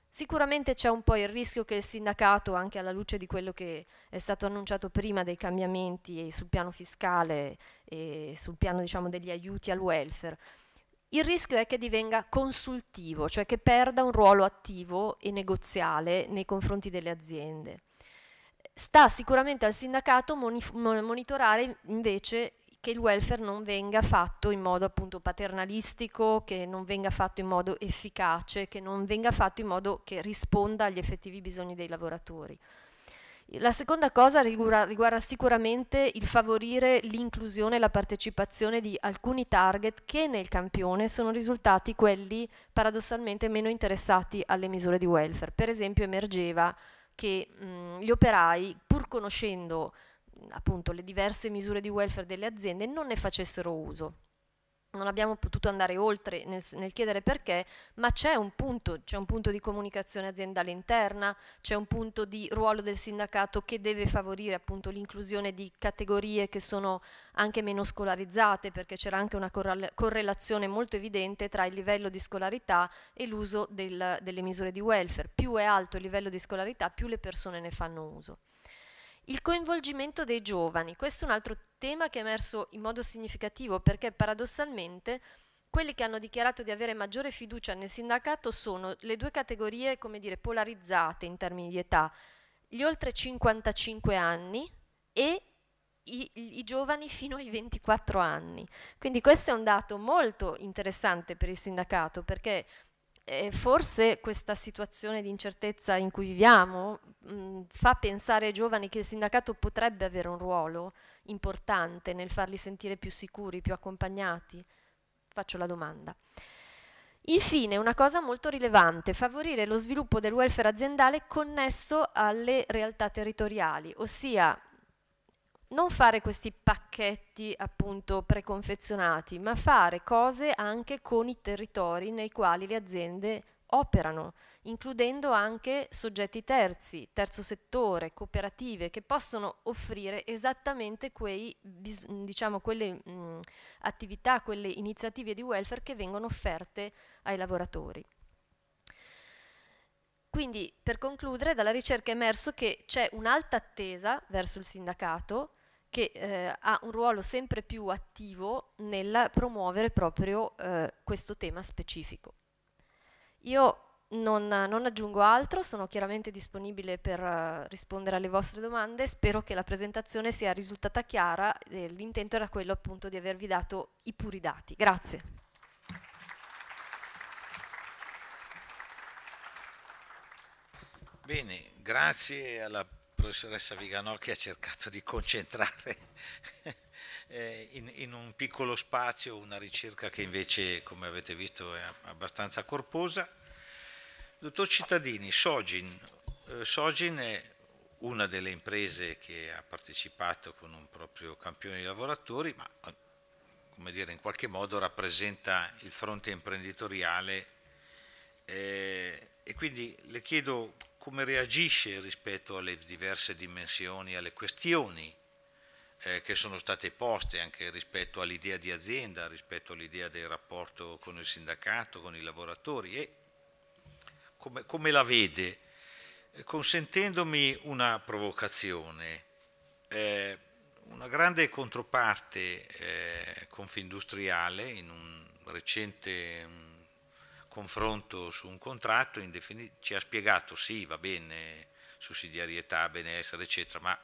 Sicuramente c'è un po' il rischio che il sindacato, anche alla luce di quello che è stato annunciato prima dei cambiamenti sul piano fiscale e sul piano diciamo, degli aiuti al welfare, il rischio è che divenga consultivo, cioè che perda un ruolo attivo e negoziale nei confronti delle aziende. Sta sicuramente al sindacato monitorare invece che il welfare non venga fatto in modo appunto paternalistico, che non venga fatto in modo efficace, che non venga fatto in modo che risponda agli effettivi bisogni dei lavoratori. La seconda cosa riguarda, riguarda sicuramente il favorire l'inclusione e la partecipazione di alcuni target che nel campione sono risultati quelli paradossalmente meno interessati alle misure di welfare. Per esempio emergeva che mh, gli operai, pur conoscendo appunto le diverse misure di welfare delle aziende non ne facessero uso. Non abbiamo potuto andare oltre nel, nel chiedere perché, ma c'è un punto, c'è un punto di comunicazione aziendale interna, c'è un punto di ruolo del sindacato che deve favorire appunto l'inclusione di categorie che sono anche meno scolarizzate, perché c'era anche una correlazione molto evidente tra il livello di scolarità e l'uso del, delle misure di welfare. Più è alto il livello di scolarità, più le persone ne fanno uso. Il coinvolgimento dei giovani, questo è un altro tema che è emerso in modo significativo perché paradossalmente quelli che hanno dichiarato di avere maggiore fiducia nel sindacato sono le due categorie, come dire, polarizzate in termini di età, gli oltre 55 anni e i, i, i, giovani fino ai 24 anni. Quindi questo è un dato molto interessante per il sindacato perché e forse questa situazione di incertezza in cui viviamo mh, mm, fa pensare ai giovani che il sindacato potrebbe avere un ruolo importante nel farli sentire più sicuri, più accompagnati? Faccio la domanda. Infine, una cosa molto rilevante, favorire lo sviluppo del welfare aziendale connesso alle realtà territoriali, ossia non fare questi pacchetti appunto preconfezionati, ma fare cose anche con i territori nei quali le aziende operano, includendo anche soggetti terzi, terzo settore, cooperative che possono offrire esattamente quei, diciamo, quelle mh, attività, quelle iniziative di welfare che vengono offerte ai lavoratori. Quindi, per concludere, dalla ricerca è emerso che c'è un'alta attesa verso il sindacato, che eh, ha un ruolo sempre più attivo nel promuovere proprio eh, questo tema specifico. Io non, non, aggiungo altro, sono chiaramente disponibile per uh, rispondere alle vostre domande, spero che la presentazione sia risultata chiara, eh, l'intento era quello appunto di avervi dato i puri dati. Grazie. Bene, grazie alla professoressa Viganocchi ha cercato di concentrare eh, in, in, un piccolo spazio una ricerca che invece, come avete visto, è abbastanza corposa. Dottor Cittadini, Sogin, eh, Sogin è una delle imprese che ha partecipato con un proprio campione di lavoratori, ma eh, come dire, in qualche modo rappresenta il fronte imprenditoriale eh, e quindi le chiedo come reagisce rispetto alle diverse dimensioni, alle questioni eh, che sono state poste anche rispetto all'idea di azienda, rispetto all'idea del rapporto con il sindacato, con i lavoratori e come, come la vede, eh, consentendomi una provocazione. Eh, una grande controparte eh, confindustriale in un recente mm, confronto su un contratto, ci ha spiegato sì, va bene, sussidiarietà, benessere, eccetera, ma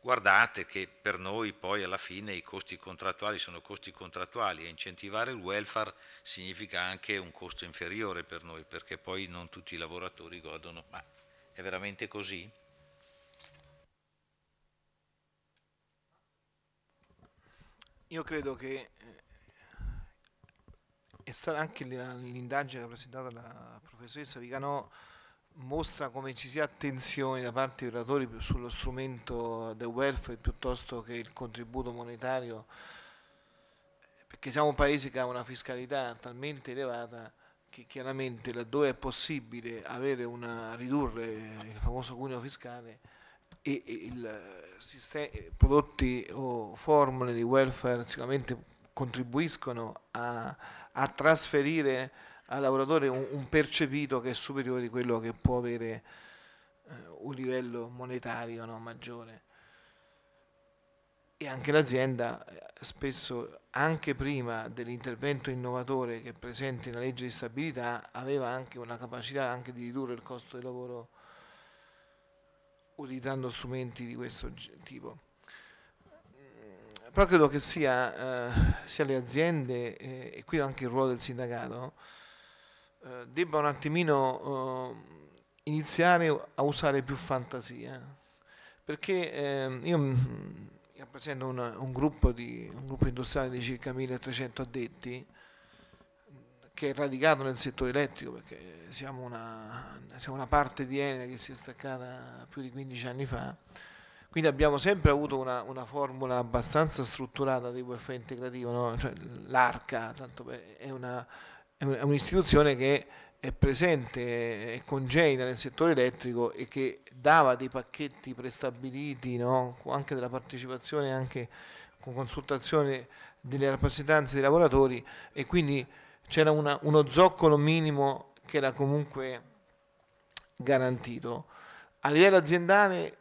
guardate che per noi poi alla fine i costi contrattuali sono costi contrattuali e incentivare il welfare significa anche un costo inferiore per noi, perché poi non tutti i lavoratori godono. Ma è veramente così? Io credo che eh, è stata anche l'indagine presentata dalla professoressa Vicano mostra come ci sia attenzione da parte dei oratori sullo strumento del welfare piuttosto che il contributo monetario perché siamo un paese che ha una fiscalità talmente elevata che chiaramente laddove è possibile una, ridurre il famoso cuneo fiscale e, e il, sistema, prodotti o formule di welfare sicuramente contribuiscono a a trasferire al lavoratore un, un percepito che è superiore di quello che può avere eh, un livello monetario no, maggiore. E anche l'azienda eh, spesso, anche prima dell'intervento innovatore che è presente nella legge di stabilità, aveva anche una capacità anche di ridurre il costo del lavoro utilizzando strumenti di questo tipo. Però credo che sia, eh, sia le aziende eh, e qui anche il ruolo del sindacato eh, debba un attimino eh, iniziare a usare più fantasia. Perché ehm, io rappresento un, un, gruppo un gruppo industriale di circa 1300 addetti che è radicato nel settore elettrico perché siamo una, siamo una parte di Enea che si è staccata più di 15 anni fa quindi abbiamo sempre avuto una, una formula abbastanza strutturata di welfare integrativo, no? cioè, l'ARCA è, una, è, un, è un'istituzione che è presente e congenita nel settore elettrico e che dava dei pacchetti prestabiliti no? anche della partecipazione anche con consultazione delle rappresentanze dei lavoratori e quindi c'era uno zoccolo minimo che era comunque garantito a livello aziendale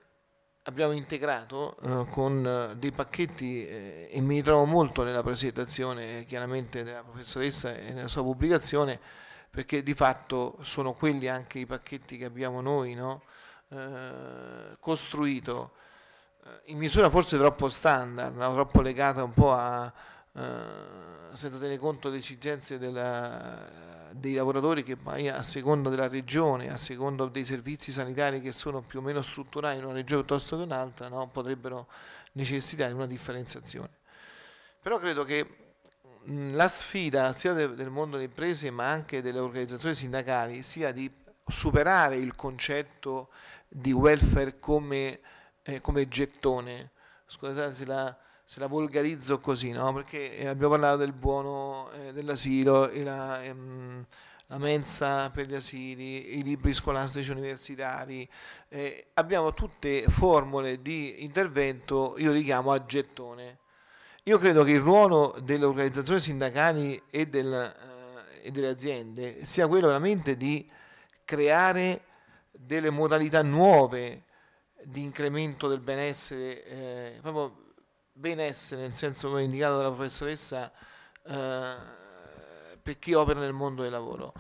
abbiamo integrato eh, con eh, dei pacchetti eh, e mi ritrovo molto nella presentazione chiaramente della professoressa e nella sua pubblicazione perché di fatto sono quelli anche i pacchetti che abbiamo noi no? eh, costruito eh, in misura forse troppo standard, no? troppo legata un po' a, eh, senza tenere conto delle esigenze della, dei lavoratori che mai a seconda della regione, a seconda dei servizi sanitari che sono più o meno strutturali in una regione piuttosto che un'altra, no, potrebbero necessitare una differenziazione. Però credo che la sfida sia del mondo delle imprese ma anche delle organizzazioni sindacali sia di superare il concetto di welfare come, eh, come gettone. Scusate se la se la volgarizzo così, no? perché eh, abbiamo parlato del buono eh, dell'asilo, la, ehm, la, mensa per gli asili, i libri scolastici universitari, eh, abbiamo tutte formule di intervento, io li chiamo a gettone. Io credo che il ruolo delle organizzazioni sindacali e, del, eh, e delle aziende sia quello veramente di creare delle modalità nuove di incremento del benessere, eh, proprio benessere, nel senso come indicato dalla professoressa, eh, per chi opera nel mondo del lavoro.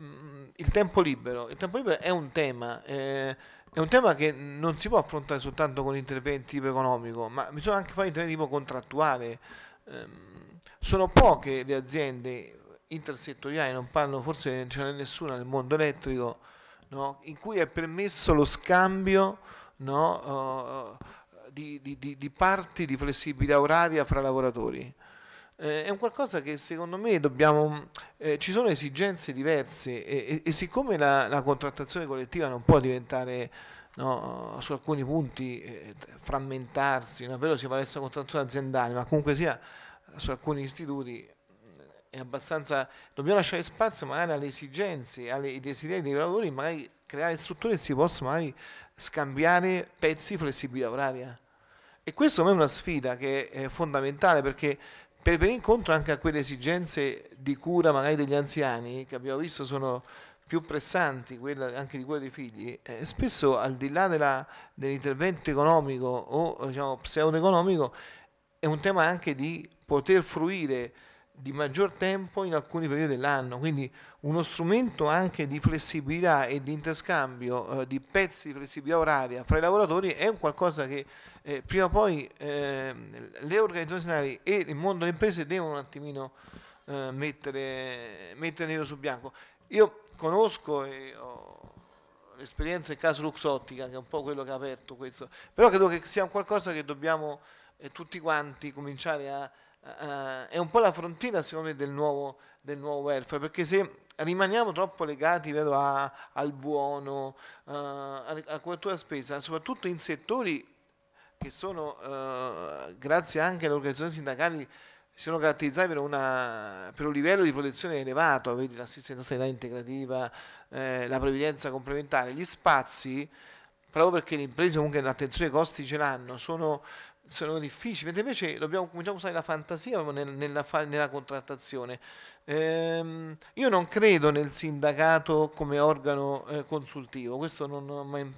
Mm, il tempo libero, il tempo libero è un tema, eh, è un tema che non si può affrontare soltanto con interventi tipo economico, ma bisogna anche fare interventi tipo contrattuale. Eh, sono poche le aziende intersettoriali, non parlo forse ce n'è nessuna nel mondo elettrico, no? in cui è permesso lo scambio no? uh, di, di, di, di parti di flessibilità oraria fra lavoratori. Eh, è un qualcosa che secondo me dobbiamo. Eh, ci sono esigenze diverse e, e, e siccome la, la, contrattazione collettiva non può diventare no, su alcuni punti eh, frammentarsi, non è vero si parla adesso contrattazione aziendale, ma comunque sia eh, su alcuni istituti eh, è abbastanza. dobbiamo lasciare spazio magari alle esigenze, ai desideri dei lavoratori, magari creare strutture che si possono magari scambiare pezzi flessibilità oraria e questa è una sfida che è fondamentale perché per venire incontro anche a quelle esigenze di cura magari degli anziani che abbiamo visto sono più pressanti quella, anche di quella dei figli, eh, spesso al di là dell'intervento economico o diciamo, pseudo-economico è un tema anche di poter fruire di maggior tempo in alcuni periodi dell'anno, quindi uno strumento anche di flessibilità e di interscambio eh, di pezzi di flessibilità oraria fra i lavoratori è un qualcosa che eh, prima o poi eh, le organizzazioni e il mondo delle imprese devono un attimino eh, mettere, mettere nero su bianco. Io conosco e ho l'esperienza del caso Luxottica, che è un po' quello che ha aperto questo, però credo che sia un qualcosa che dobbiamo eh, tutti quanti cominciare a eh, è un po' la frontiera secondo me del nuovo, del nuovo welfare, perché se rimaniamo troppo legati vero, a, al buono, eh, a copertura spesa, soprattutto in settori che sono, eh, grazie anche alle organizzazioni sindacali, si sono caratterizzati per, una, per, un livello di protezione elevato, vedi l'assistenza sanitaria integrativa, eh, la previdenza complementare, gli spazi, proprio perché le imprese comunque l'attenzione ai costi ce l'hanno, sono sono difficili, mentre invece dobbiamo, cominciamo a usare la fantasia nella, nella, nella contrattazione. Ehm, io non credo nel sindacato come organo eh, consultivo, questo non, in,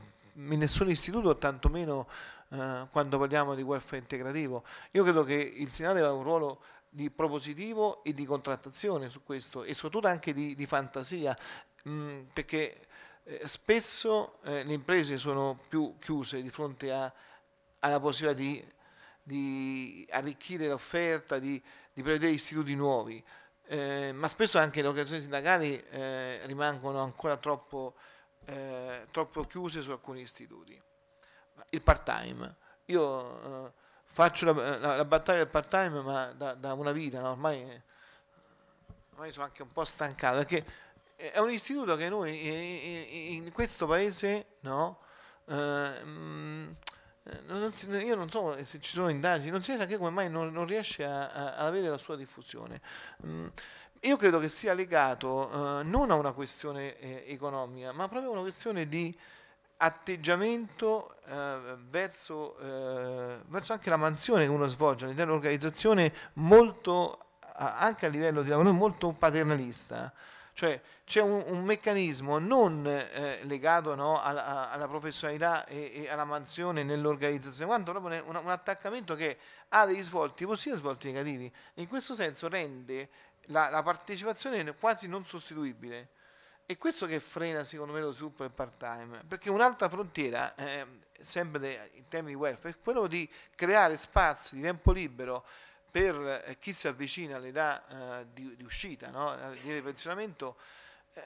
in nessun istituto, tantomeno eh, quando parliamo di welfare integrativo. Io credo che il sindacato abbia un ruolo di propositivo e di contrattazione su questo e soprattutto anche di, di fantasia, mh, mm, perché eh, spesso eh, le imprese sono più chiuse di fronte a, alla possibilità di di arricchire l'offerta, di, di prevedere istituti nuovi, eh, ma spesso anche le organizzazioni sindacali eh, rimangono ancora troppo, eh, troppo, chiuse su alcuni istituti. Il part-time, io eh, faccio la, la, la, battaglia del part-time ma da, da, una vita, no? ormai, ormai, sono anche un po' stancato, perché è un istituto che noi eh, in questo paese no? mh, eh, mm, eh, non si, io non so se ci sono indagini, non si sa che come mai non, non riesce a, a, avere la sua diffusione. Mm, io credo che sia legato eh, non a una questione eh, economica, ma proprio a una questione di atteggiamento eh, verso, eh, verso, anche la mansione che uno svolge all'interno dell'organizzazione anche a livello di lavoro, molto paternalista. Cioè c'è un, un meccanismo non eh, legato no, alla, alla, professionalità e, e alla mansione nell'organizzazione, quanto proprio un, un attaccamento che ha degli svolti positivi e svolti negativi. In questo senso rende la, la, partecipazione quasi non sostituibile. E questo che frena secondo me lo sviluppo del part time, perché un'altra frontiera, eh, sempre in termini di welfare, è quello di creare spazi di tempo libero per eh, chi si avvicina all'età eh, di, di, uscita, no? di pensionamento, eh,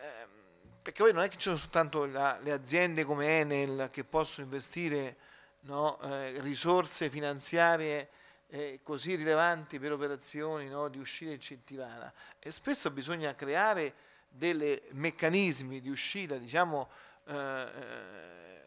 perché poi non è che ci sono soltanto la, le aziende come Enel che possono investire no? eh, risorse finanziarie eh, così rilevanti per operazioni no? di uscita incentivata e spesso bisogna creare dei meccanismi di uscita diciamo, eh, eh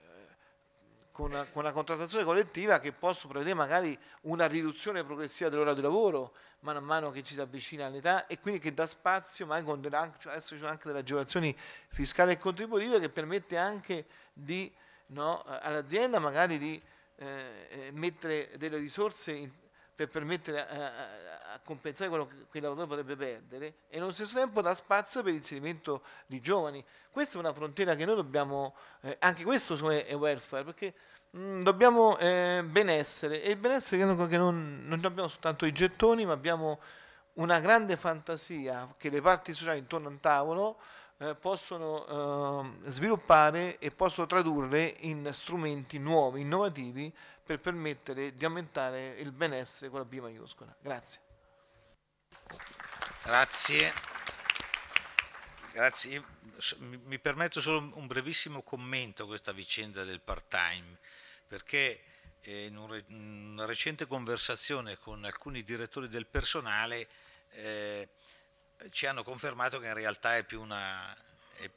con una, con una, contrattazione collettiva che posso prevedere magari una riduzione progressiva dell'ora di lavoro mano a mano che ci si avvicina all'età e quindi che dà spazio magari con delle, cioè anche delle agevolazioni fiscali e contributive che permette anche di, no, all'azienda magari di eh, eh, mettere delle risorse in, per permettere a, a, a compensare quello che, che il lavoratore potrebbe perdere e nello stesso tempo dà spazio per l'inserimento di giovani. Questa è una frontiera che noi dobbiamo, eh, anche questo è welfare, perché mh, mm, dobbiamo eh, benessere e il benessere che, non, che non, non abbiamo soltanto i gettoni ma abbiamo una grande fantasia che le parti sociali intorno a un tavolo eh, possono eh, sviluppare e possono tradurre in strumenti nuovi, innovativi per permettere di aumentare il benessere con la B maiuscola. Grazie. Grazie. Grazie. Mi permetto solo un brevissimo commento a questa vicenda del part-time, perché eh, in una recente conversazione con alcuni direttori del personale eh, ci hanno confermato che in realtà è più una,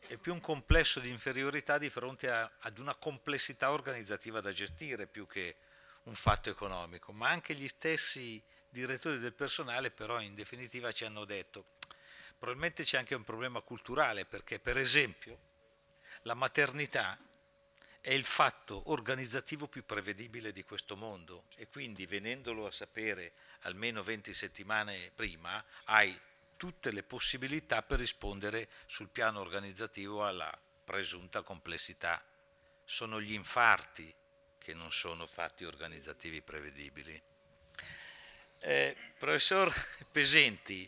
è, più un complesso di inferiorità di fronte a, ad una complessità organizzativa da gestire più che un fatto economico, ma anche gli stessi direttori del personale però in definitiva ci hanno detto probabilmente c'è anche un problema culturale perché per esempio la maternità è il fatto organizzativo più prevedibile di questo mondo e quindi venendolo a sapere almeno 20 settimane prima hai tutte le possibilità per rispondere sul piano organizzativo alla presunta complessità. Sono gli infarti che non sono fatti organizzativi prevedibili. Eh, professor Pesenti,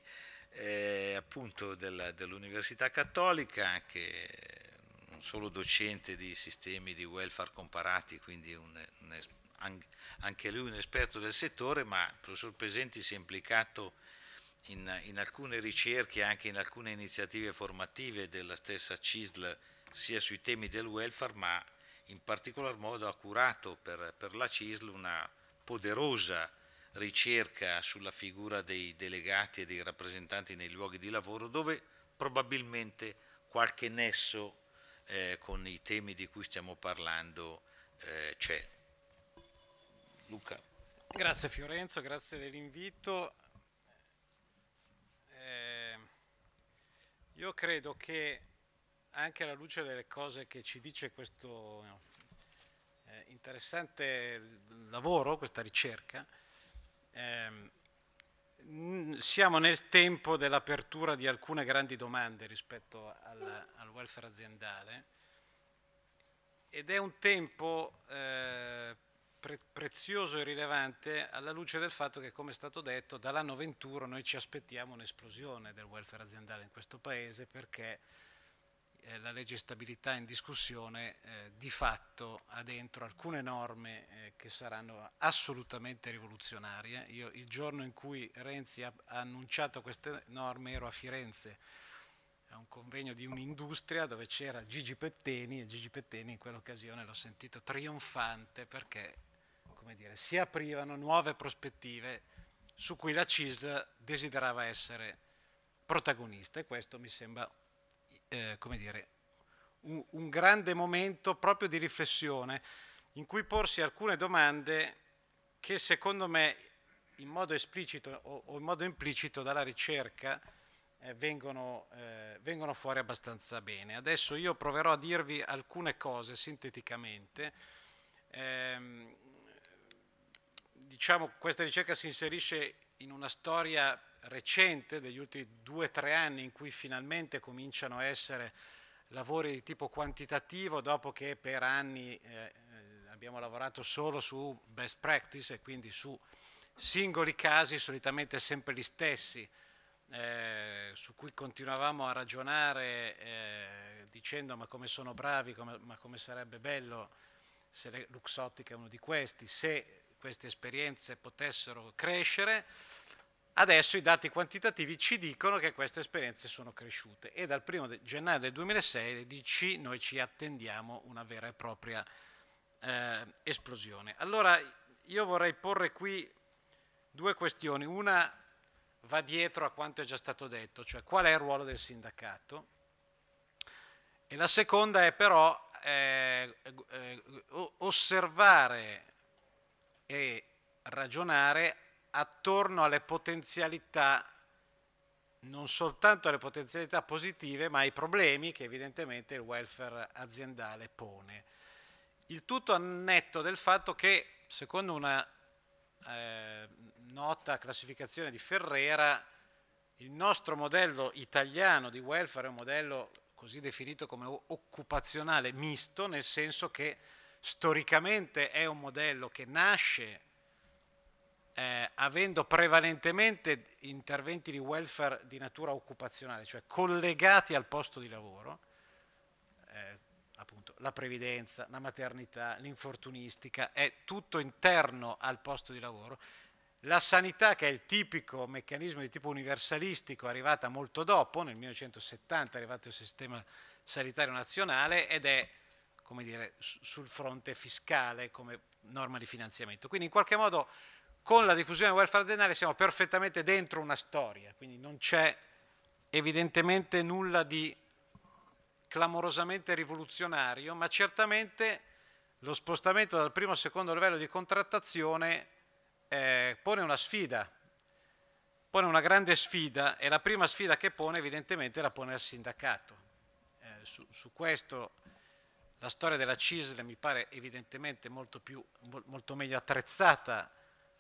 eh, appunto dell'Università Cattolica, che non solo docente di sistemi di welfare comparati, quindi un, un, anche lui un esperto del settore, ma professor Pesenti si è implicato in, in, alcune ricerche, e anche in alcune iniziative formative della stessa CISL, sia sui temi del welfare, ma in particolar modo ha curato per, per la CISL una poderosa ricerca sulla figura dei delegati e dei rappresentanti nei luoghi di lavoro, dove probabilmente qualche nesso eh, con i temi di cui stiamo parlando eh, c'è. Luca. Grazie Fiorenzo, grazie dell'invito. Io credo che anche alla luce delle cose che ci dice questo eh, interessante lavoro, questa ricerca, ehm, siamo nel tempo dell'apertura di alcune grandi domande rispetto al, al welfare aziendale ed è un tempo eh, pre prezioso e rilevante alla luce del fatto che, come è stato detto, dall'anno 21 noi ci aspettiamo un'esplosione del welfare aziendale in questo Paese perché eh, la legge stabilità in discussione eh, di fatto ha dentro alcune norme eh, che saranno assolutamente rivoluzionarie. Io il giorno in cui Renzi ha, ha annunciato queste norme ero a Firenze a un convegno di un'industria dove c'era Gigi Petteni e Gigi Petteni in quell'occasione l'ho sentito trionfante perché come dire, si aprivano nuove prospettive su cui la CISL desiderava essere protagonista e questo mi sembra eh, come dire, un, un grande momento proprio di riflessione in cui porsi alcune domande che secondo me in modo esplicito o, in modo implicito dalla ricerca eh, vengono, eh, vengono, fuori abbastanza bene. Adesso io proverò a dirvi alcune cose sinteticamente ehm, diciamo, questa ricerca si inserisce in una storia recente degli ultimi due o tre anni in cui finalmente cominciano a essere lavori di tipo quantitativo dopo che per anni eh, eh, abbiamo lavorato solo su best practice e quindi su singoli casi, solitamente sempre gli stessi, eh, su cui continuavamo a ragionare eh, dicendo ma come sono bravi, come, ma come sarebbe bello se Luxottica è uno di questi, se queste esperienze potessero crescere, adesso i dati quantitativi ci dicono che queste esperienze sono cresciute e dal 1 gennaio del 2016 noi ci attendiamo una vera e propria eh, esplosione. Allora io vorrei porre qui due questioni, una va dietro a quanto è già stato detto, cioè qual è il ruolo del sindacato e la seconda è però eh, eh, osservare e ragionare attorno alle potenzialità, non soltanto alle potenzialità positive, ma ai problemi che evidentemente il welfare aziendale pone. Il tutto a netto del fatto che, secondo una eh, nota classificazione di Ferrera, il nostro modello italiano di welfare è un modello così definito come occupazionale misto, nel senso che storicamente è un modello che nasce eh, avendo prevalentemente interventi di welfare di natura occupazionale, cioè collegati al posto di lavoro, eh, appunto la previdenza, la maternità, l'infortunistica, è tutto interno al posto di lavoro. La sanità, che è il tipico meccanismo di tipo universalistico, è arrivata molto dopo, nel 1970 è arrivato il sistema sanitario nazionale ed è come dire, sul fronte fiscale come norma di finanziamento. Quindi in qualche modo con la diffusione del welfare aziendale siamo perfettamente dentro una storia, quindi non c'è evidentemente nulla di clamorosamente rivoluzionario, ma certamente lo spostamento dal primo al secondo livello di contrattazione eh, pone una sfida, pone una grande sfida e la prima sfida che pone evidentemente la pone il sindacato. Eh, su, su questo la storia della CISL mi pare evidentemente molto, più, molto meglio attrezzata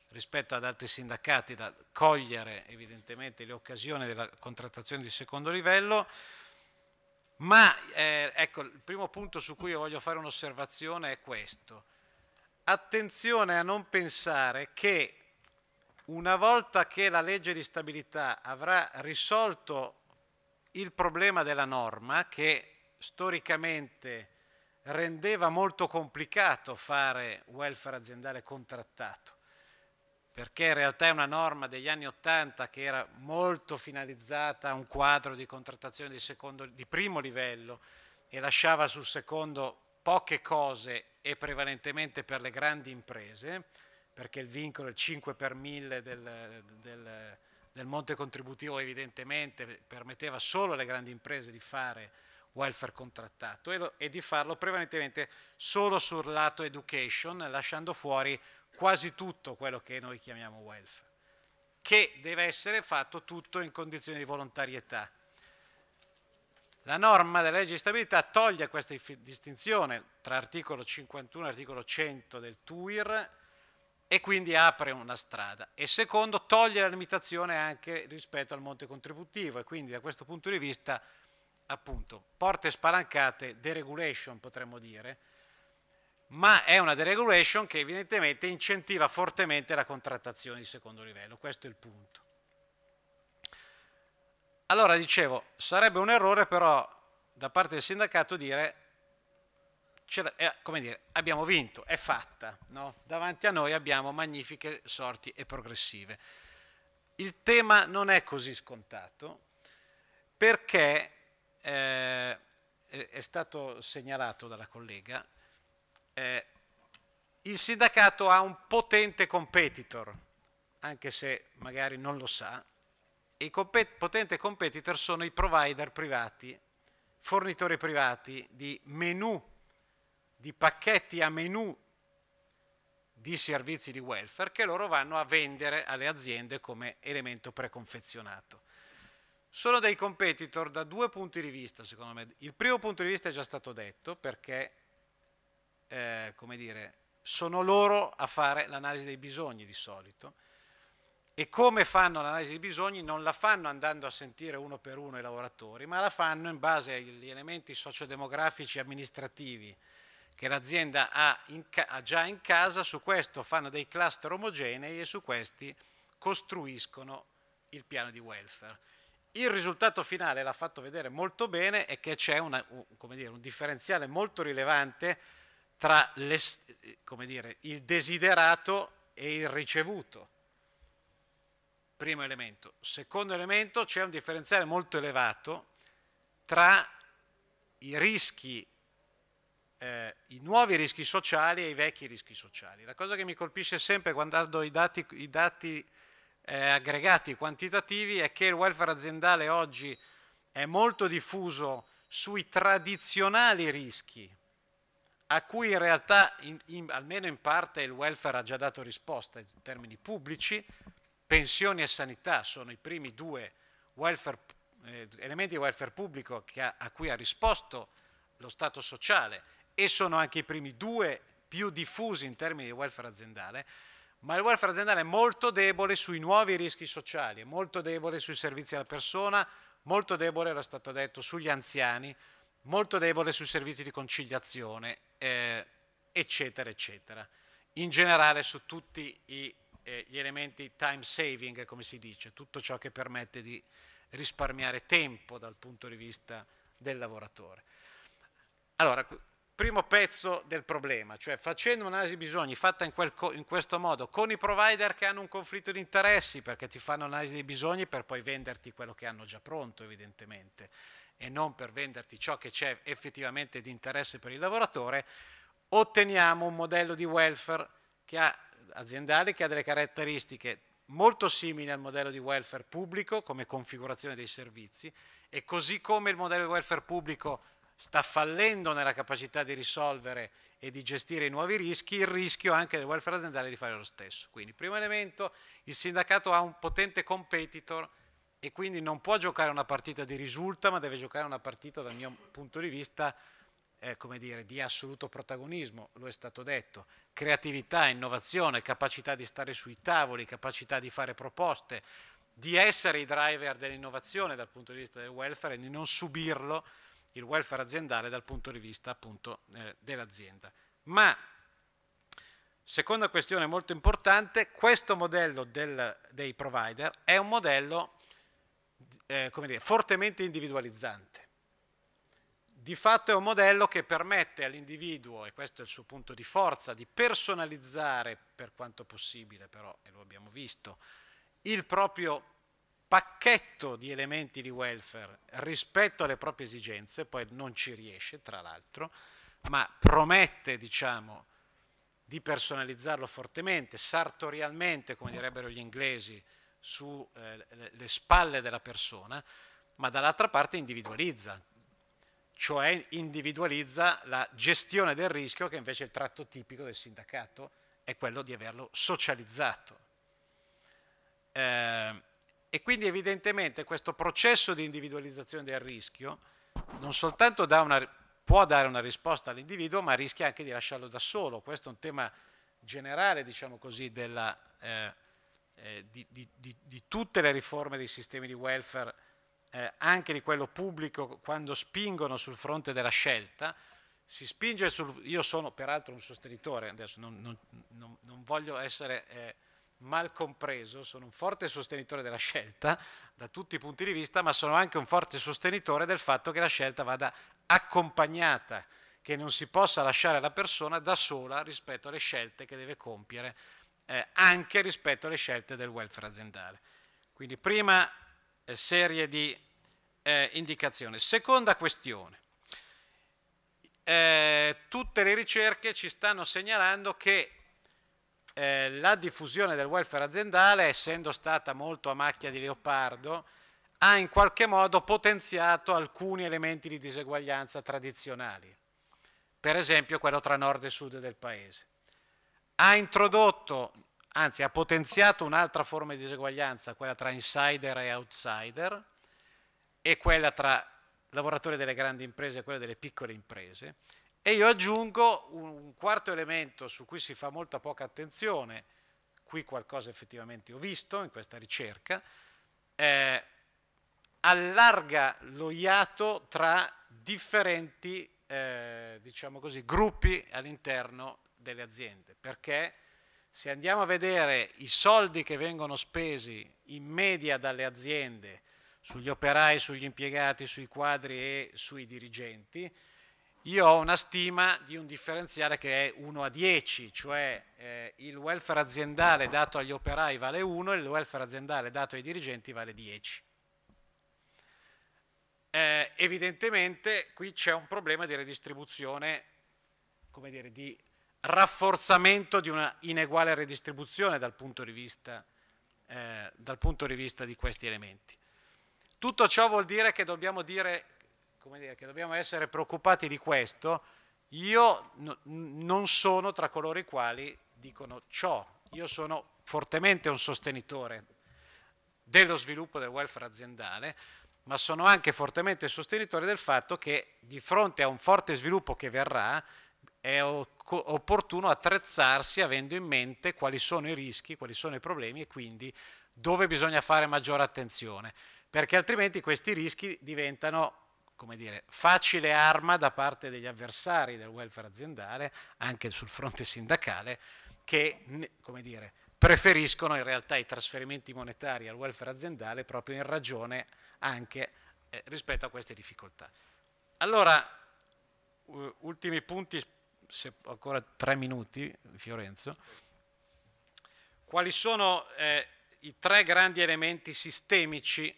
rispetto ad altri sindacati da cogliere evidentemente le occasioni della contrattazione di secondo livello, ma eh, ecco, il primo punto su cui io voglio fare un'osservazione è questo. Attenzione a non pensare che una volta che la legge di stabilità avrà risolto il problema della norma, che storicamente rendeva molto complicato fare welfare aziendale contrattato, perché in realtà è una norma degli anni Ottanta che era molto finalizzata a un quadro di contrattazione di, secondo, di primo livello e lasciava sul secondo poche cose e prevalentemente per le grandi imprese, perché il vincolo del 5 per 1000 del, del, del monte contributivo evidentemente permetteva solo alle grandi imprese di fare welfare contrattato e, di farlo prevalentemente solo sul lato education, lasciando fuori quasi tutto quello che noi chiamiamo welfare, che deve essere fatto tutto in condizioni di volontarietà. La norma della legge di stabilità toglie questa distinzione tra articolo 51 e articolo 100 del TUIR e quindi apre una strada. E secondo, toglie la limitazione anche rispetto al monte contributivo e quindi da questo punto di vista appunto porte spalancate, deregulation potremmo dire, ma è una deregulation che evidentemente incentiva fortemente la contrattazione di secondo livello, questo è il punto. Allora dicevo, sarebbe un errore però da parte del sindacato dire, eh, come dire abbiamo vinto, è fatta, no? davanti a noi abbiamo magnifiche sorti e progressive. Il tema non è così scontato perché eh, è stato segnalato dalla collega, eh, il sindacato ha un potente competitor, anche se magari non lo sa, e i compet potente competitor sono i provider privati, fornitori privati di menu, di pacchetti a menu di servizi di welfare che loro vanno a vendere alle aziende come elemento preconfezionato. Sono dei competitor da due punti di vista, secondo me. Il primo punto di vista è già stato detto perché, eh, come dire, sono loro a fare l'analisi dei bisogni di solito e come fanno l'analisi dei bisogni non la fanno andando a sentire uno per uno i lavoratori, ma la fanno in base agli elementi sociodemografici e amministrativi che l'azienda ha, ha, già in casa, su questo fanno dei cluster omogenei e su questi costruiscono il piano di welfare. Il risultato finale l'ha fatto vedere molto bene è che c'è un, un differenziale molto rilevante tra le, dire, il desiderato e il ricevuto. Primo elemento. Secondo elemento, c'è un differenziale molto elevato tra i rischi, eh, i nuovi rischi sociali e i vecchi rischi sociali. La cosa che mi colpisce sempre guardando i dati, i dati eh, aggregati quantitativi è che il welfare aziendale oggi è molto diffuso sui tradizionali rischi, a cui in realtà, in, in, almeno in parte, il welfare ha già dato risposta in termini pubblici. Pensioni e sanità sono i primi due welfare, eh, elementi di welfare pubblico ha, a cui ha risposto lo Stato sociale e sono anche i primi due più diffusi in termini di welfare aziendale ma il welfare aziendale è molto debole sui nuovi rischi sociali, è molto debole sui servizi alla persona, molto debole, era stato detto, sugli anziani, molto debole sui servizi di conciliazione, eh, eccetera, eccetera. In generale su tutti i, eh, gli elementi time saving, come si dice, tutto ciò che permette di risparmiare tempo dal punto di vista del lavoratore. Allora, primo pezzo del problema, cioè facendo un'analisi dei bisogni fatta in, in, questo modo, con i provider che hanno un conflitto di interessi perché ti fanno un'analisi dei bisogni per poi venderti quello che hanno già pronto evidentemente e non per venderti ciò che c'è effettivamente di interesse per il lavoratore, otteniamo un modello di welfare che ha, aziendale che ha delle caratteristiche molto simili al modello di welfare pubblico come configurazione dei servizi e così come il modello di welfare pubblico sta fallendo nella capacità di risolvere e di gestire i nuovi rischi, il rischio anche del welfare aziendale di fare lo stesso. Quindi, primo elemento, il sindacato ha un potente competitor e quindi non può giocare una partita di risulta, ma deve giocare una partita, dal mio punto di vista, eh, come dire, di assoluto protagonismo, lo è stato detto, creatività, innovazione, capacità di stare sui tavoli, capacità di fare proposte, di essere i driver dell'innovazione dal punto di vista del welfare e di non subirlo il welfare aziendale dal punto di vista appunto eh, dell'azienda. Ma, seconda questione molto importante, questo modello del, dei provider è un modello eh, dire, fortemente individualizzante. Di fatto è un modello che permette all'individuo, e questo è il suo punto di forza, di personalizzare per quanto possibile, però, e lo abbiamo visto, il proprio pacchetto di elementi di welfare rispetto alle proprie esigenze, poi non ci riesce tra l'altro, ma promette diciamo, di personalizzarlo fortemente, sartorialmente, come direbbero gli inglesi, sulle eh, spalle della persona, ma dall'altra parte individualizza, cioè individualizza la gestione del rischio che invece è il tratto tipico del sindacato, è quello di averlo socializzato. Eh, e quindi evidentemente questo processo di individualizzazione del rischio non soltanto dà una, può dare una risposta all'individuo, ma rischia anche di lasciarlo da solo. Questo è un tema generale, diciamo così, della, eh, eh, di, di, di, di, tutte le riforme dei sistemi di welfare, eh, anche di quello pubblico, quando spingono sul fronte della scelta, si spinge sul... Io sono peraltro un sostenitore, adesso non, non, non, non voglio essere eh, mal compreso, sono un forte sostenitore della scelta da tutti i punti di vista, ma sono anche un forte sostenitore del fatto che la scelta vada accompagnata, che non si possa lasciare la persona da sola rispetto alle scelte che deve compiere, eh, anche rispetto alle scelte del welfare aziendale. Quindi prima eh, serie di eh, indicazioni. Seconda questione. Eh, tutte le ricerche ci stanno segnalando che eh, la diffusione del welfare aziendale, essendo stata molto a macchia di leopardo, ha in qualche modo potenziato alcuni elementi di diseguaglianza tradizionali, per esempio quello tra nord e sud del paese. Ha introdotto, anzi ha potenziato un'altra forma di diseguaglianza, quella tra insider e outsider, e quella tra lavoratori delle grandi imprese e quella delle piccole imprese, e io aggiungo un quarto elemento su cui si fa molta poca attenzione, qui qualcosa effettivamente ho visto in questa ricerca, eh, allarga lo iato tra differenti eh, diciamo così, gruppi all'interno delle aziende, perché se andiamo a vedere i soldi che vengono spesi in media dalle aziende sugli operai, sugli impiegati, sui quadri e sui dirigenti, io ho una stima di un differenziale che è 1 a 10, cioè eh, il welfare aziendale dato agli operai vale 1 e il welfare aziendale dato ai dirigenti vale 10. Eh, evidentemente qui c'è un problema di redistribuzione, come dire, di rafforzamento di una ineguale redistribuzione dal punto di vista, eh, punto di, vista di questi elementi. Tutto ciò vuol dire che dobbiamo dire come dire, che dobbiamo essere preoccupati di questo, io non sono tra coloro i quali dicono ciò, io sono fortemente un sostenitore dello sviluppo del welfare aziendale, ma sono anche fortemente sostenitore del fatto che di fronte a un forte sviluppo che verrà è opportuno attrezzarsi avendo in mente quali sono i rischi, quali sono i problemi e quindi dove bisogna fare maggiore attenzione, perché altrimenti questi rischi diventano come dire, facile arma da parte degli avversari del welfare aziendale, anche sul fronte sindacale, che dire, preferiscono in realtà i trasferimenti monetari al welfare aziendale proprio in ragione anche eh, rispetto a queste difficoltà. Allora, ultimi punti, se ho ancora tre minuti, Fiorenzo. Quali sono eh, i tre grandi elementi sistemici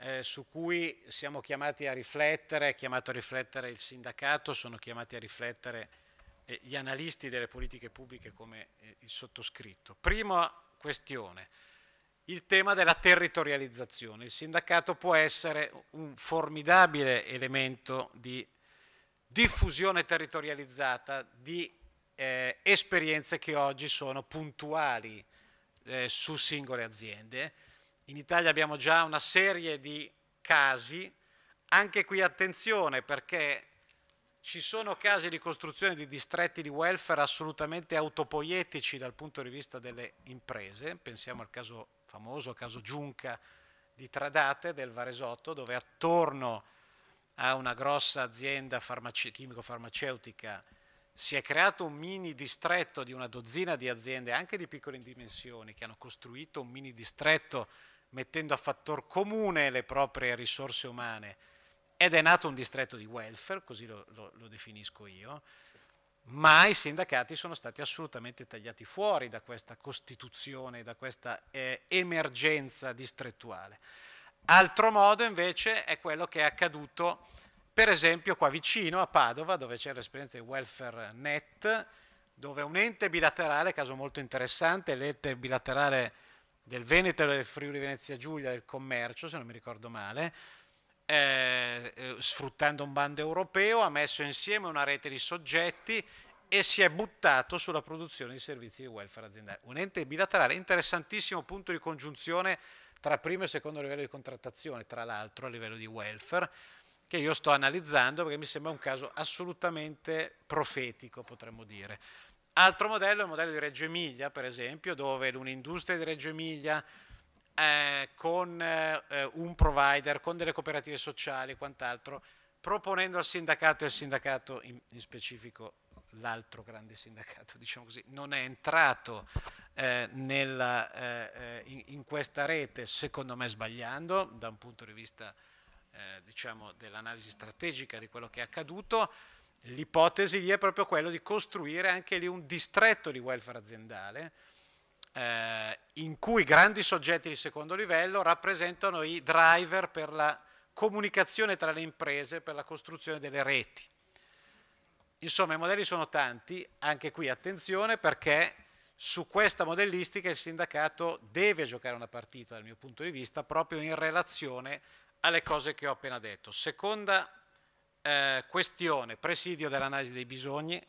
eh, su cui siamo chiamati a riflettere, è chiamato a riflettere il sindacato, sono chiamati a riflettere eh, gli analisti delle politiche pubbliche come eh, il sottoscritto. Prima questione, il tema della territorializzazione. Il sindacato può essere un formidabile elemento di diffusione territorializzata di eh, esperienze che oggi sono puntuali eh, su singole aziende in Italia abbiamo già una serie di casi, anche qui attenzione perché ci sono casi di costruzione di distretti di welfare assolutamente autopoietici dal punto di vista delle imprese, pensiamo al caso famoso, caso Giunca di Tradate del Varesotto, dove attorno a una grossa azienda farmace chimico-farmaceutica si è creato un mini distretto di una dozzina di aziende, anche di piccole dimensioni, che hanno costruito un mini distretto mettendo a fattor comune le proprie risorse umane ed è nato un distretto di welfare, così lo, lo, lo definisco io, ma i sindacati sono stati assolutamente tagliati fuori da questa costituzione, da questa eh, emergenza distrettuale. Altro modo invece è quello che è accaduto per esempio qua vicino a Padova dove c'è l'esperienza di Welfare Net dove un ente bilaterale, caso molto interessante, l'ente bilaterale del Veneto e del Friuli Venezia Giulia del commercio, se non mi ricordo male, eh, eh, sfruttando un bando europeo, ha messo insieme una rete di soggetti e si è buttato sulla produzione di servizi di welfare aziendale. Un ente bilaterale, interessantissimo punto di congiunzione tra primo e secondo livello di contrattazione, tra l'altro a livello di welfare, che io sto analizzando perché mi sembra un caso assolutamente profetico, potremmo dire. Altro modello è il modello di Reggio Emilia, per esempio, dove un'industria di Reggio Emilia eh, con eh, un provider, con delle cooperative sociali e quant'altro, proponendo al sindacato e il sindacato in, in specifico l'altro grande sindacato, diciamo così, non è entrato eh, nella, eh, eh, in, in, questa rete, secondo me sbagliando, da un punto di vista eh, diciamo, dell'analisi strategica di quello che è accaduto, L'ipotesi lì è proprio quella di costruire anche lì un distretto di welfare aziendale eh, in cui grandi soggetti di secondo livello rappresentano i driver per la comunicazione tra le imprese, per la costruzione delle reti. Insomma, i modelli sono tanti, anche qui attenzione perché su questa modellistica il sindacato deve giocare una partita dal mio punto di vista proprio in relazione alle cose che ho appena detto. Seconda eh, questione, presidio dell'analisi dei bisogni,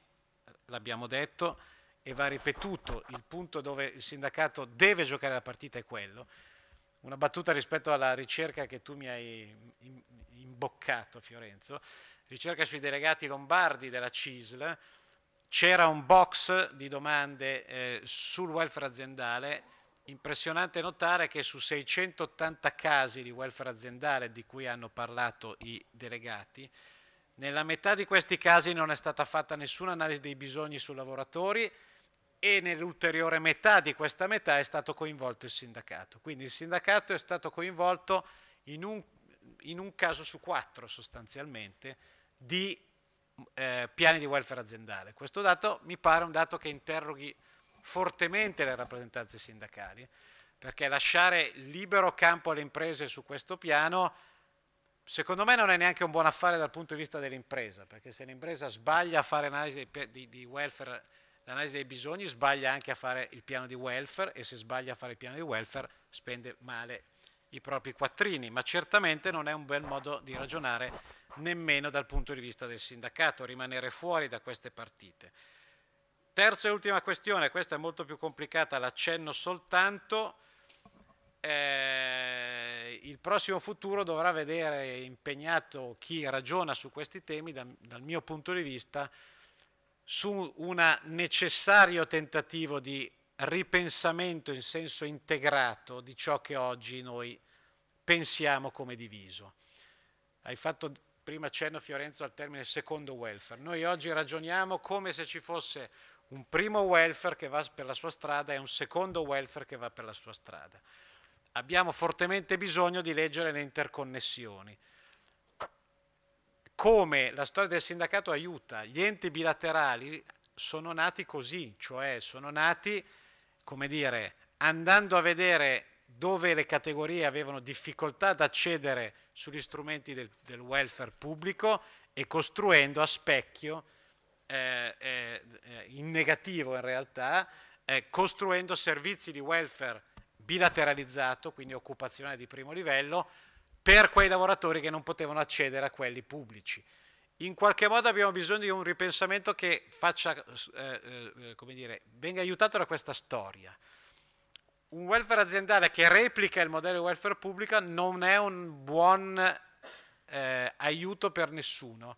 l'abbiamo detto e va ripetuto, il punto dove il sindacato deve giocare la partita è quello. Una battuta rispetto alla ricerca che tu mi hai imboccato, Fiorenzo, ricerca sui delegati lombardi della CISL, c'era un box di domande eh, sul welfare aziendale, impressionante notare che su 680 casi di welfare aziendale di cui hanno parlato i delegati, nella metà di questi casi non è stata fatta nessuna analisi dei bisogni sui lavoratori e nell'ulteriore metà di questa metà è stato coinvolto il sindacato. Quindi il sindacato è stato coinvolto in un, in un caso su quattro sostanzialmente di eh, piani di welfare aziendale. Questo dato mi pare un dato che interroghi fortemente le rappresentanze sindacali perché lasciare libero campo alle imprese su questo piano secondo me non è neanche un buon affare dal punto di vista dell'impresa, perché se l'impresa sbaglia a fare l'analisi di, di welfare, l'analisi dei bisogni, sbaglia anche a fare il piano di welfare e se sbaglia a fare il piano di welfare spende male i propri quattrini, ma certamente non è un bel modo di ragionare nemmeno dal punto di vista del sindacato, rimanere fuori da queste partite. Terza e ultima questione, questa è molto più complicata, l'accenno soltanto, eh, il prossimo futuro dovrà vedere impegnato chi ragiona su questi temi, da, dal mio punto di vista, su un necessario tentativo di ripensamento in senso integrato di ciò che oggi noi pensiamo come diviso. Hai fatto prima accenno Fiorenzo al termine secondo welfare. Noi oggi ragioniamo come se ci fosse un primo welfare che va per la sua strada e un secondo welfare che va per la sua strada abbiamo fortemente bisogno di leggere le interconnessioni. Come la storia del sindacato aiuta, gli enti bilaterali sono nati così, cioè sono nati, come dire, andando a vedere dove le categorie avevano difficoltà ad accedere sugli strumenti del, del welfare pubblico e costruendo a specchio, eh, eh, eh in negativo in realtà, eh, costruendo servizi di welfare bilateralizzato, quindi occupazionale di primo livello, per quei lavoratori che non potevano accedere a quelli pubblici. In qualche modo abbiamo bisogno di un ripensamento che faccia, eh, eh, eh, come dire, venga aiutato da questa storia. Un welfare aziendale che replica il modello di welfare pubblico non è un buon eh, aiuto per nessuno.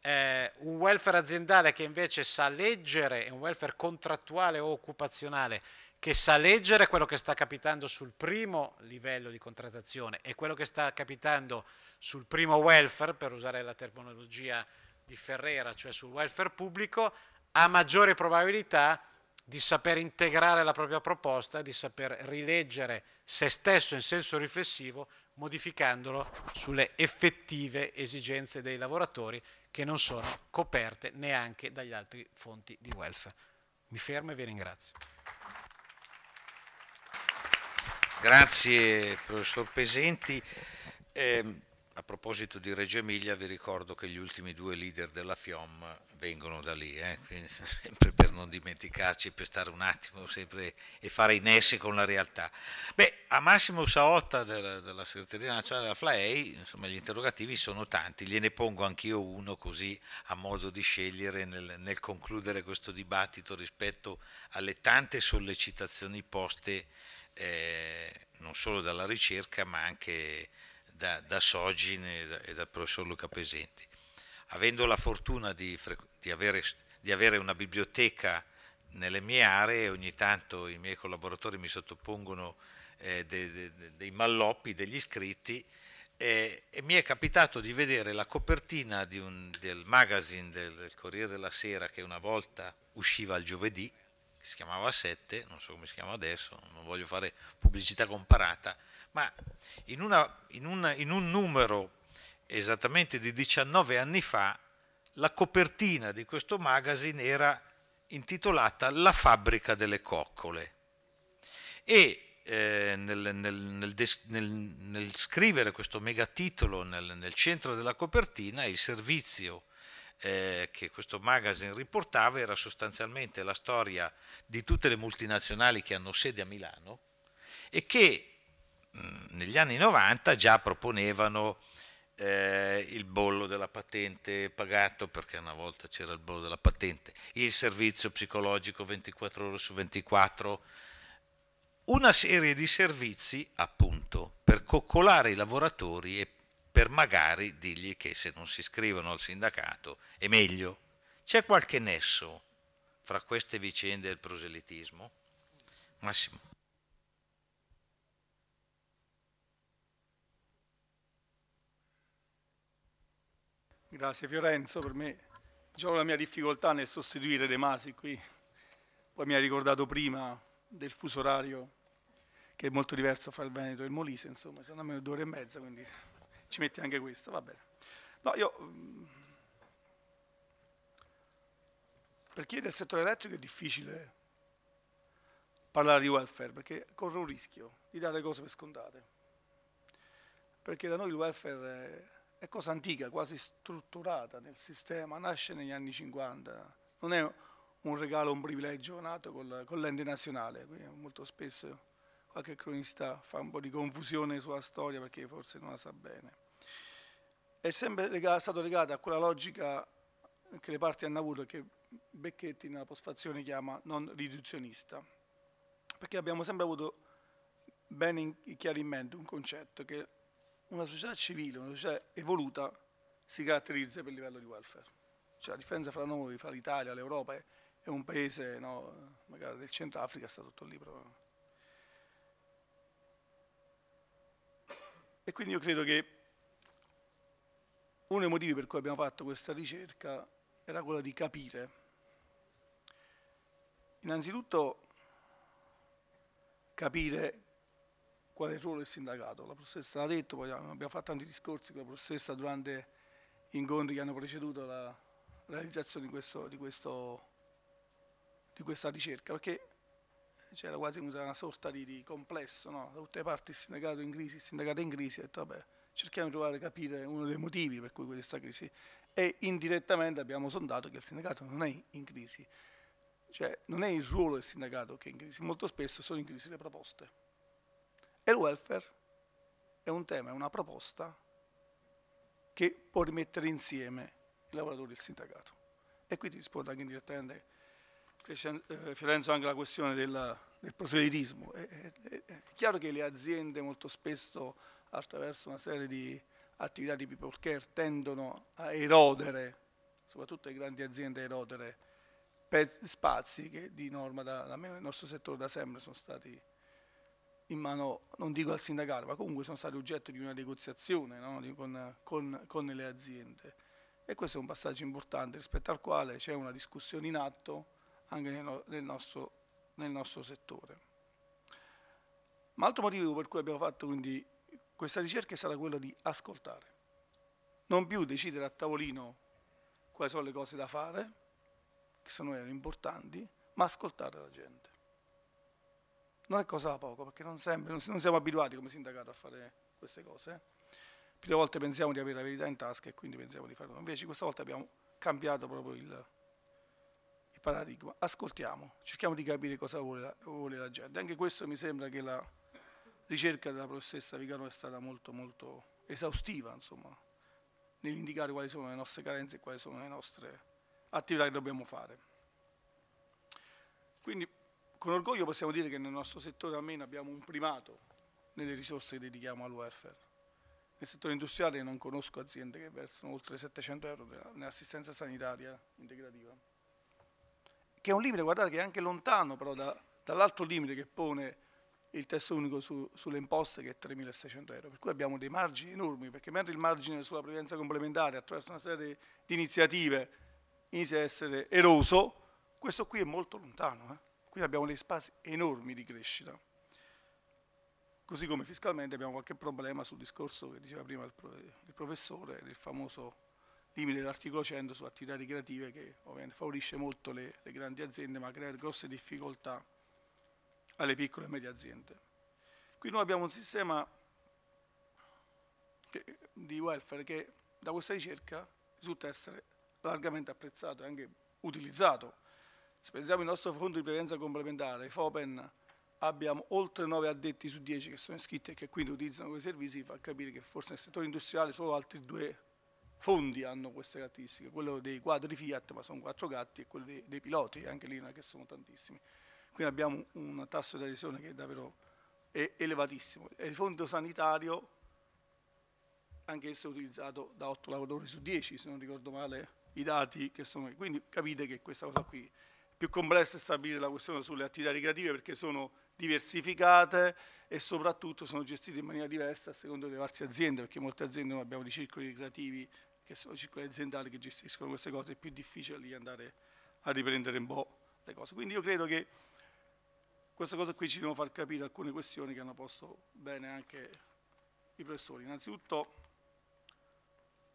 Eh, un welfare aziendale che invece sa leggere, un welfare contrattuale o occupazionale che sa leggere quello che sta capitando sul primo livello di contrattazione e quello che sta capitando sul primo welfare, per usare la terminologia di Ferrera, cioè sul welfare pubblico, ha maggiore probabilità di saper integrare la propria proposta, di saper rileggere se stesso in senso riflessivo, modificandolo sulle effettive esigenze dei lavoratori che non sono coperte neanche dagli altri fonti di welfare. Mi fermo e vi ringrazio. Grazie professor Pesenti. Eh, a proposito di Reggio Emilia vi ricordo che gli ultimi due leader della FIOM vengono da lì, eh? Quindi, sempre per non dimenticarci, per stare un attimo sempre e fare i nessi con la realtà. Beh, a Massimo Saotta della, della segreteria nazionale della FLAEI, insomma gli interrogativi sono tanti, gliene pongo anch'io uno così a modo di scegliere nel, nel concludere questo dibattito rispetto alle tante sollecitazioni poste eh, non solo dalla ricerca ma anche da, da Sogin e, da, e, dal professor Luca Pesenti. Avendo la fortuna di, di, avere, di avere una biblioteca nelle mie aree, ogni tanto i miei collaboratori mi sottopongono eh, de, de, de, dei malloppi, degli iscritti, eh, e mi è capitato di vedere la copertina un, del magazine del, del Corriere della Sera che una volta usciva il giovedì, che si chiamava 7, non so come si chiama adesso, non voglio fare pubblicità comparata, ma in, una, in, una, in un numero esattamente di 19 anni fa la copertina di questo magazine era intitolata La fabbrica delle coccole e eh, nel, nel, nel, nel, scrivere questo megatitolo nel, nel centro della copertina il servizio eh, che questo magazine riportava era sostanzialmente la storia di tutte le multinazionali che hanno sede a Milano e che mm, negli anni 90 già proponevano eh, il bollo della patente pagato, perché una volta c'era il bollo della patente, il servizio psicologico 24 ore su 24, una serie di servizi appunto per coccolare i lavoratori e per magari dirgli che se non si iscrivono al sindacato è meglio. C'è qualche nesso fra queste vicende e il proselitismo? Massimo. Grazie Fiorenzo, per me già diciamo, la mia difficoltà nel sostituire De Masi qui, poi mi ha ricordato prima del fuso orario che è molto diverso fra il Veneto e il Molise, insomma, sono almeno due ore e mezza, quindi ci metti anche questo, va bene. No, io... Mm, per chi è del settore elettrico è difficile parlare di welfare, perché corre un rischio di dare cose per scontate. Perché da noi il welfare è cosa antica, quasi strutturata nel sistema, nasce negli anni 50, non è un regalo, un privilegio nato col, con l'ente nazionale, quindi molto spesso qualche cronista fa un po' di confusione sulla storia perché forse non la sa bene è sempre lega, stato legato a quella logica che le parti hanno avuto, che Becchetti nella posfazione chiama non riduzionista, perché abbiamo sempre avuto bene in mente un concetto che una società civile, una società evoluta, si caratterizza per il livello di welfare. Cioè la differenza fra noi, fra l'Italia, l'Europa e un paese, no, magari del Centro Africa, sta tutto lì però. E quindi io credo che uno dei motivi per cui abbiamo fatto questa ricerca era quello di capire. Innanzitutto capire quale ruolo il sindacato. La professoressa l'ha detto, poi abbiamo fatto tanti discorsi con la professoressa durante gli incontri che hanno preceduto la realizzazione di, questo, di, questo, di questa ricerca, perché c'era quasi una sorta di, di complesso, no? da tutte le parti il sindacato in crisi, il sindacato in crisi, ho detto vabbè, cerchiamo di trovare, a capire uno dei motivi per cui questa crisi e indirettamente abbiamo sondato che il sindacato non è in crisi, cioè non è il ruolo del sindacato che è in crisi, molto spesso sono in crisi le proposte. E il welfare è un tema, è una proposta che può rimettere insieme i lavoratori e il sindacato. E qui ti rispondo anche indirettamente, eh, Fiorenzo, anche la questione della, del proselitismo. È, è, è chiaro che le aziende molto spesso attraverso una serie di attività di people care tendono a erodere, soprattutto le grandi aziende a erodere, spazi che di norma, da, da nel nostro settore da sempre sono stati in mano, non dico al sindacato, ma comunque sono stati oggetto di una negoziazione no? con, con, con le aziende. E questo è un passaggio importante rispetto al quale c'è una discussione in atto anche nel, nel, nostro, nel nostro settore. Ma altro motivo per cui abbiamo fatto quindi questa ricerca è stata quella di ascoltare, non più decidere a tavolino quali sono le cose da fare, che sono importanti, ma ascoltare la gente. Non è cosa da poco, perché non, sempre, non siamo abituati come sindacato a fare queste cose. Più delle volte pensiamo di avere la verità in tasca e quindi pensiamo di farlo. Invece questa volta abbiamo cambiato proprio il, paradigma, ascoltiamo, cerchiamo di capire cosa vuole la, vuole la, gente. Anche questo mi sembra che la ricerca della professoressa Vicano è stata molto, molto esaustiva, insomma, nell'indicare quali sono le nostre carenze e quali sono le nostre attività che dobbiamo fare. Quindi con orgoglio possiamo dire che nel nostro settore almeno abbiamo un primato nelle risorse che dedichiamo al welfare. Nel settore industriale non conosco aziende che versano oltre 700 euro nell'assistenza sanitaria integrativa, che è un limite, guardate, che è anche lontano però da, dall'altro limite che pone il testo unico su, sulle imposte che è 3.600 euro, per cui abbiamo dei margini enormi, perché mentre il margine sulla previdenza complementare attraverso una serie di iniziative inizia a essere eroso, questo qui è molto lontano, eh? quindi abbiamo dei spazi enormi di crescita. Così come fiscalmente abbiamo qualche problema sul discorso che diceva prima il, il professore del famoso limite dell'articolo 100 su attività ricreative che ovviamente favorisce molto le, le grandi aziende ma crea grosse difficoltà alle piccole e medie aziende. Qui noi abbiamo un sistema di welfare che da questa ricerca risulta essere largamente apprezzato e anche utilizzato. Se pensiamo al nostro fondo di previdenza complementare, FOPEN, abbiamo oltre 9 addetti su 10 che sono iscritti e che quindi utilizzano quei servizi, fa capire che forse nel settore industriale solo altri due fondi hanno queste caratteristiche, quello dei quadri Fiat, ma sono quattro gatti, e quello dei, dei piloti, anche lì non è che sono tantissimi. Quindi abbiamo un tasso di adesione che è davvero è elevatissimo. E il fondo sanitario, anche esso è utilizzato da 8 lavoratori su 10, se non ricordo male i dati che sono qui. Quindi capite che questa cosa qui è più complessa è stabilire la questione sulle attività ricreative perché sono diversificate e soprattutto sono gestite in maniera diversa a seconda delle varie aziende, perché molte aziende non abbiamo dei circoli ricreativi che sono circoli aziendali che gestiscono queste cose, è più difficile lì andare a riprendere un po' le cose. Quindi io credo che questa cosa qui ci devono far capire alcune questioni che hanno posto bene anche i professori. Innanzitutto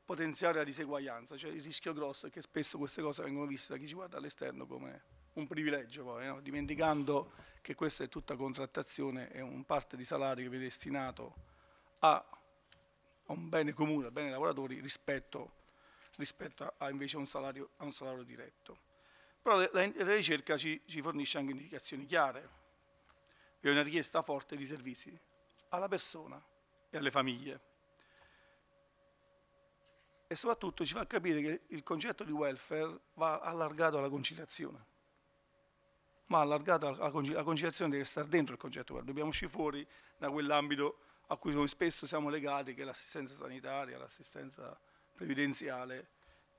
potenziare la diseguaglianza, cioè il rischio grosso è che spesso queste cose vengono viste da chi ci guarda all'esterno come un privilegio poi, no? dimenticando che questa è tutta contrattazione e un parte di salario che viene destinato a un bene comune, a bene lavoratori rispetto, rispetto a invece un salario, a un salario diretto. Però la, la ricerca ci, ci, fornisce anche indicazioni chiare, e una richiesta forte di servizi alla persona e alle famiglie. E soprattutto ci fa capire che il concetto di welfare va allargato alla conciliazione, ma allargato alla conciliazione deve stare dentro il concetto welfare, dobbiamo uscire fuori da quell'ambito a cui noi spesso siamo legati, che è l'assistenza sanitaria, l'assistenza previdenziale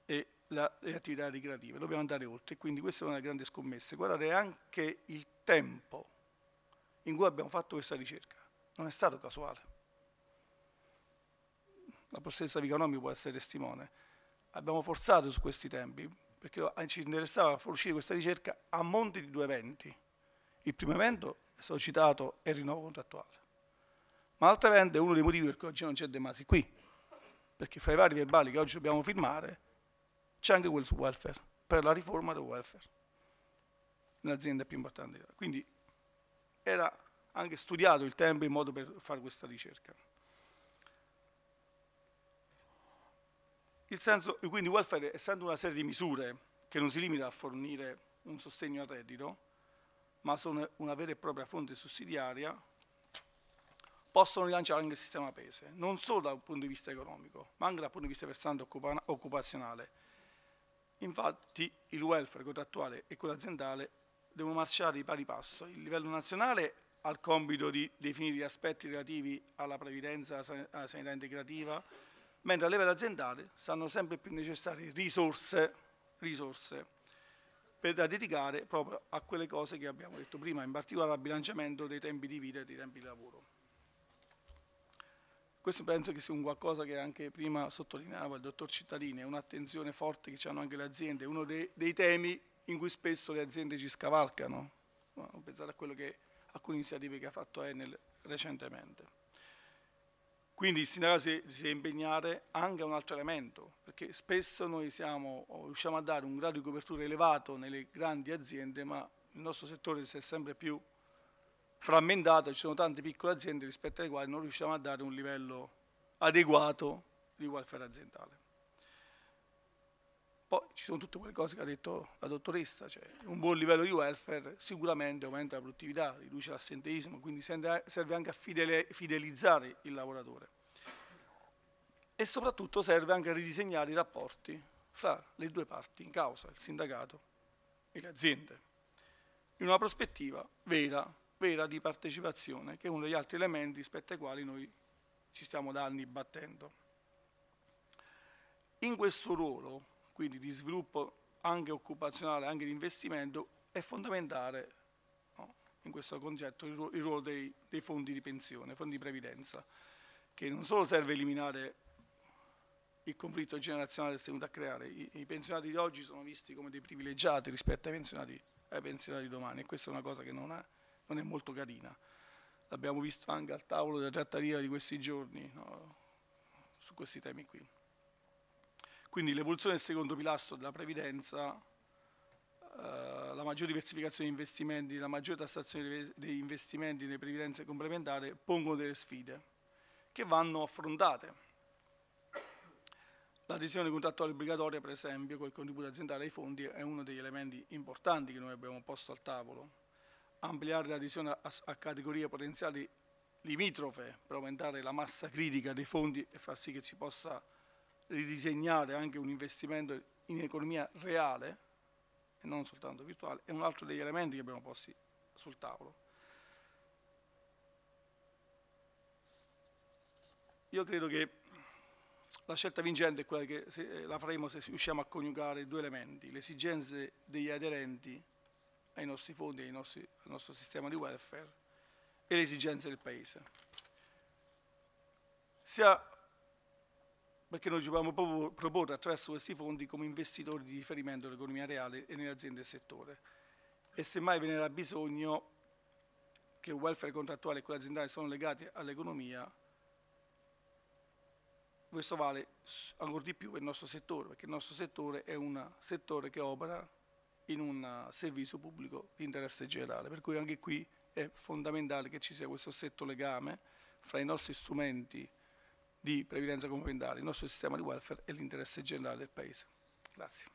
e la, le attività ricreative. Dobbiamo andare oltre, quindi questa è una grande scommessa. Guardate anche il tempo in cui abbiamo fatto questa ricerca. Non è stato casuale. La professoressa Viconomi può essere testimone. Abbiamo forzato su questi tempi, perché ci interessava far uscire questa ricerca a monte di due eventi. Il primo evento è stato citato è il rinnovo contrattuale. Ma l'altro evento è uno dei motivi per cui oggi non c'è De Masi qui, perché fra i vari verbali che oggi dobbiamo firmare c'è anche quello su welfare, per la riforma del welfare, nell'azienda più importante. Quindi era anche studiato il tempo in modo per fare questa ricerca. Il senso, quindi welfare, essendo una serie di misure che non si limita a fornire un sostegno al reddito, ma sono una vera e propria fonte sussidiaria, possono rilanciare anche il sistema paese, non solo dal punto di vista economico, ma anche dal punto di vista versante occupazionale. Infatti il welfare contrattuale e quello aziendale devono marciare di pari passo. Il livello nazionale ha il compito di definire gli aspetti relativi alla previdenza, alla sanità integrativa, mentre a livello aziendale saranno sempre più necessarie risorse, risorse per, da dedicare proprio a quelle cose che abbiamo detto prima, in particolare al bilanciamento dei tempi di vita e dei tempi di lavoro. Questo penso che sia un qualcosa che anche prima sottolineava il dottor Cittadini, è un'attenzione forte che hanno anche le aziende, uno dei, dei temi in cui spesso le aziende ci scavalcano. Pensate a quello che alcune iniziative che ha fatto Enel recentemente. Quindi il sindacato si, si deve impegnare anche a un altro elemento, perché spesso noi siamo, riusciamo a dare un grado di copertura elevato nelle grandi aziende, ma il nostro settore si è sempre più frammentato, ci sono tante piccole aziende rispetto alle quali non riusciamo a dare un livello adeguato di welfare aziendale. Poi ci sono tutte quelle cose che ha detto la dottoressa, cioè un buon livello di welfare sicuramente aumenta la produttività, riduce l'assenteismo, quindi serve anche a fidelizzare il lavoratore. E soprattutto serve anche a ridisegnare i rapporti fra le due parti in causa, il sindacato e le aziende, in una prospettiva vera, vera di partecipazione, che è uno degli altri elementi rispetto ai quali noi ci stiamo da anni battendo. In questo ruolo quindi di sviluppo anche occupazionale, anche di investimento, è fondamentale no, in questo concetto il, ruolo, il ruolo dei, dei, fondi di pensione, fondi di previdenza, che non solo serve a eliminare il conflitto generazionale che si è venuto a creare, i, i pensionati di oggi sono visti come dei privilegiati rispetto ai pensionati, ai pensionati di domani e questa è una cosa che non, ha, non è molto carina. L'abbiamo visto anche al tavolo della trattativa di questi giorni, no, su questi temi qui. Quindi l'evoluzione del secondo pilastro della previdenza, eh, la maggiore diversificazione degli investimenti, la maggiore tassazione degli investimenti nelle previdenze complementari pongono delle sfide che vanno affrontate. L'adesione contrattuale obbligatoria, per esempio, col contributo aziendale ai fondi è uno degli elementi importanti che noi abbiamo posto al tavolo. Ampliare l'adesione a, a categorie potenziali limitrofe per aumentare la massa critica dei fondi e far sì che si possa ridisegnare anche un investimento in economia reale e non soltanto virtuale, è un altro degli elementi che abbiamo posti sul tavolo. Io credo che la scelta vincente è quella che eh, la faremo se riusciamo a coniugare due elementi, le esigenze degli aderenti ai nostri fondi, ai nostri, al nostro sistema di welfare e le esigenze del Paese. Sia perché noi ci vogliamo proporre attraverso questi fondi come investitori di riferimento nell'economia reale e nelle aziende del settore. E semmai ve ne era bisogno che il welfare contrattuale e quello aziendale sono legati all'economia, questo vale ancora di più per il nostro settore, perché il nostro settore è un settore che opera in un servizio pubblico di interesse generale, per cui anche qui è fondamentale che ci sia questo stretto legame fra i nostri strumenti di previdenza complementare, il nostro sistema di welfare e l'interesse generale del Paese. Grazie.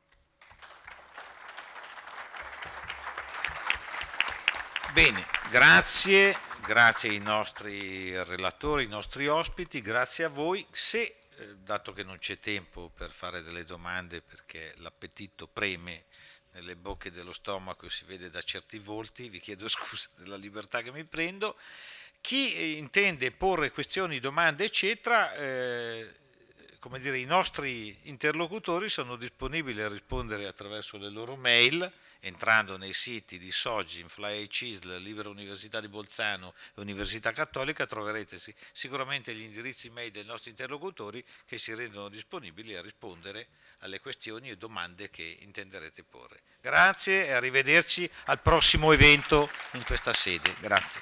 Bene, grazie, grazie ai nostri relatori, ai nostri ospiti, grazie a voi. Se, eh, dato che non c'è tempo per fare delle domande perché l'appetito preme nelle bocche dello stomaco e si vede da certi volti, vi chiedo scusa della libertà che mi prendo. Chi eh, intende porre questioni, domande, eccetera, eh, come dire, i nostri interlocutori sono disponibili a rispondere attraverso le loro mail, entrando nei siti di Sogin, Fly CISL, Libera Università di Bolzano e Università Cattolica, troverete sicuramente gli indirizzi mail dei nostri interlocutori che si rendono disponibili a rispondere alle questioni e domande che intenderete porre. Grazie e arrivederci al prossimo evento in questa sede. Grazie.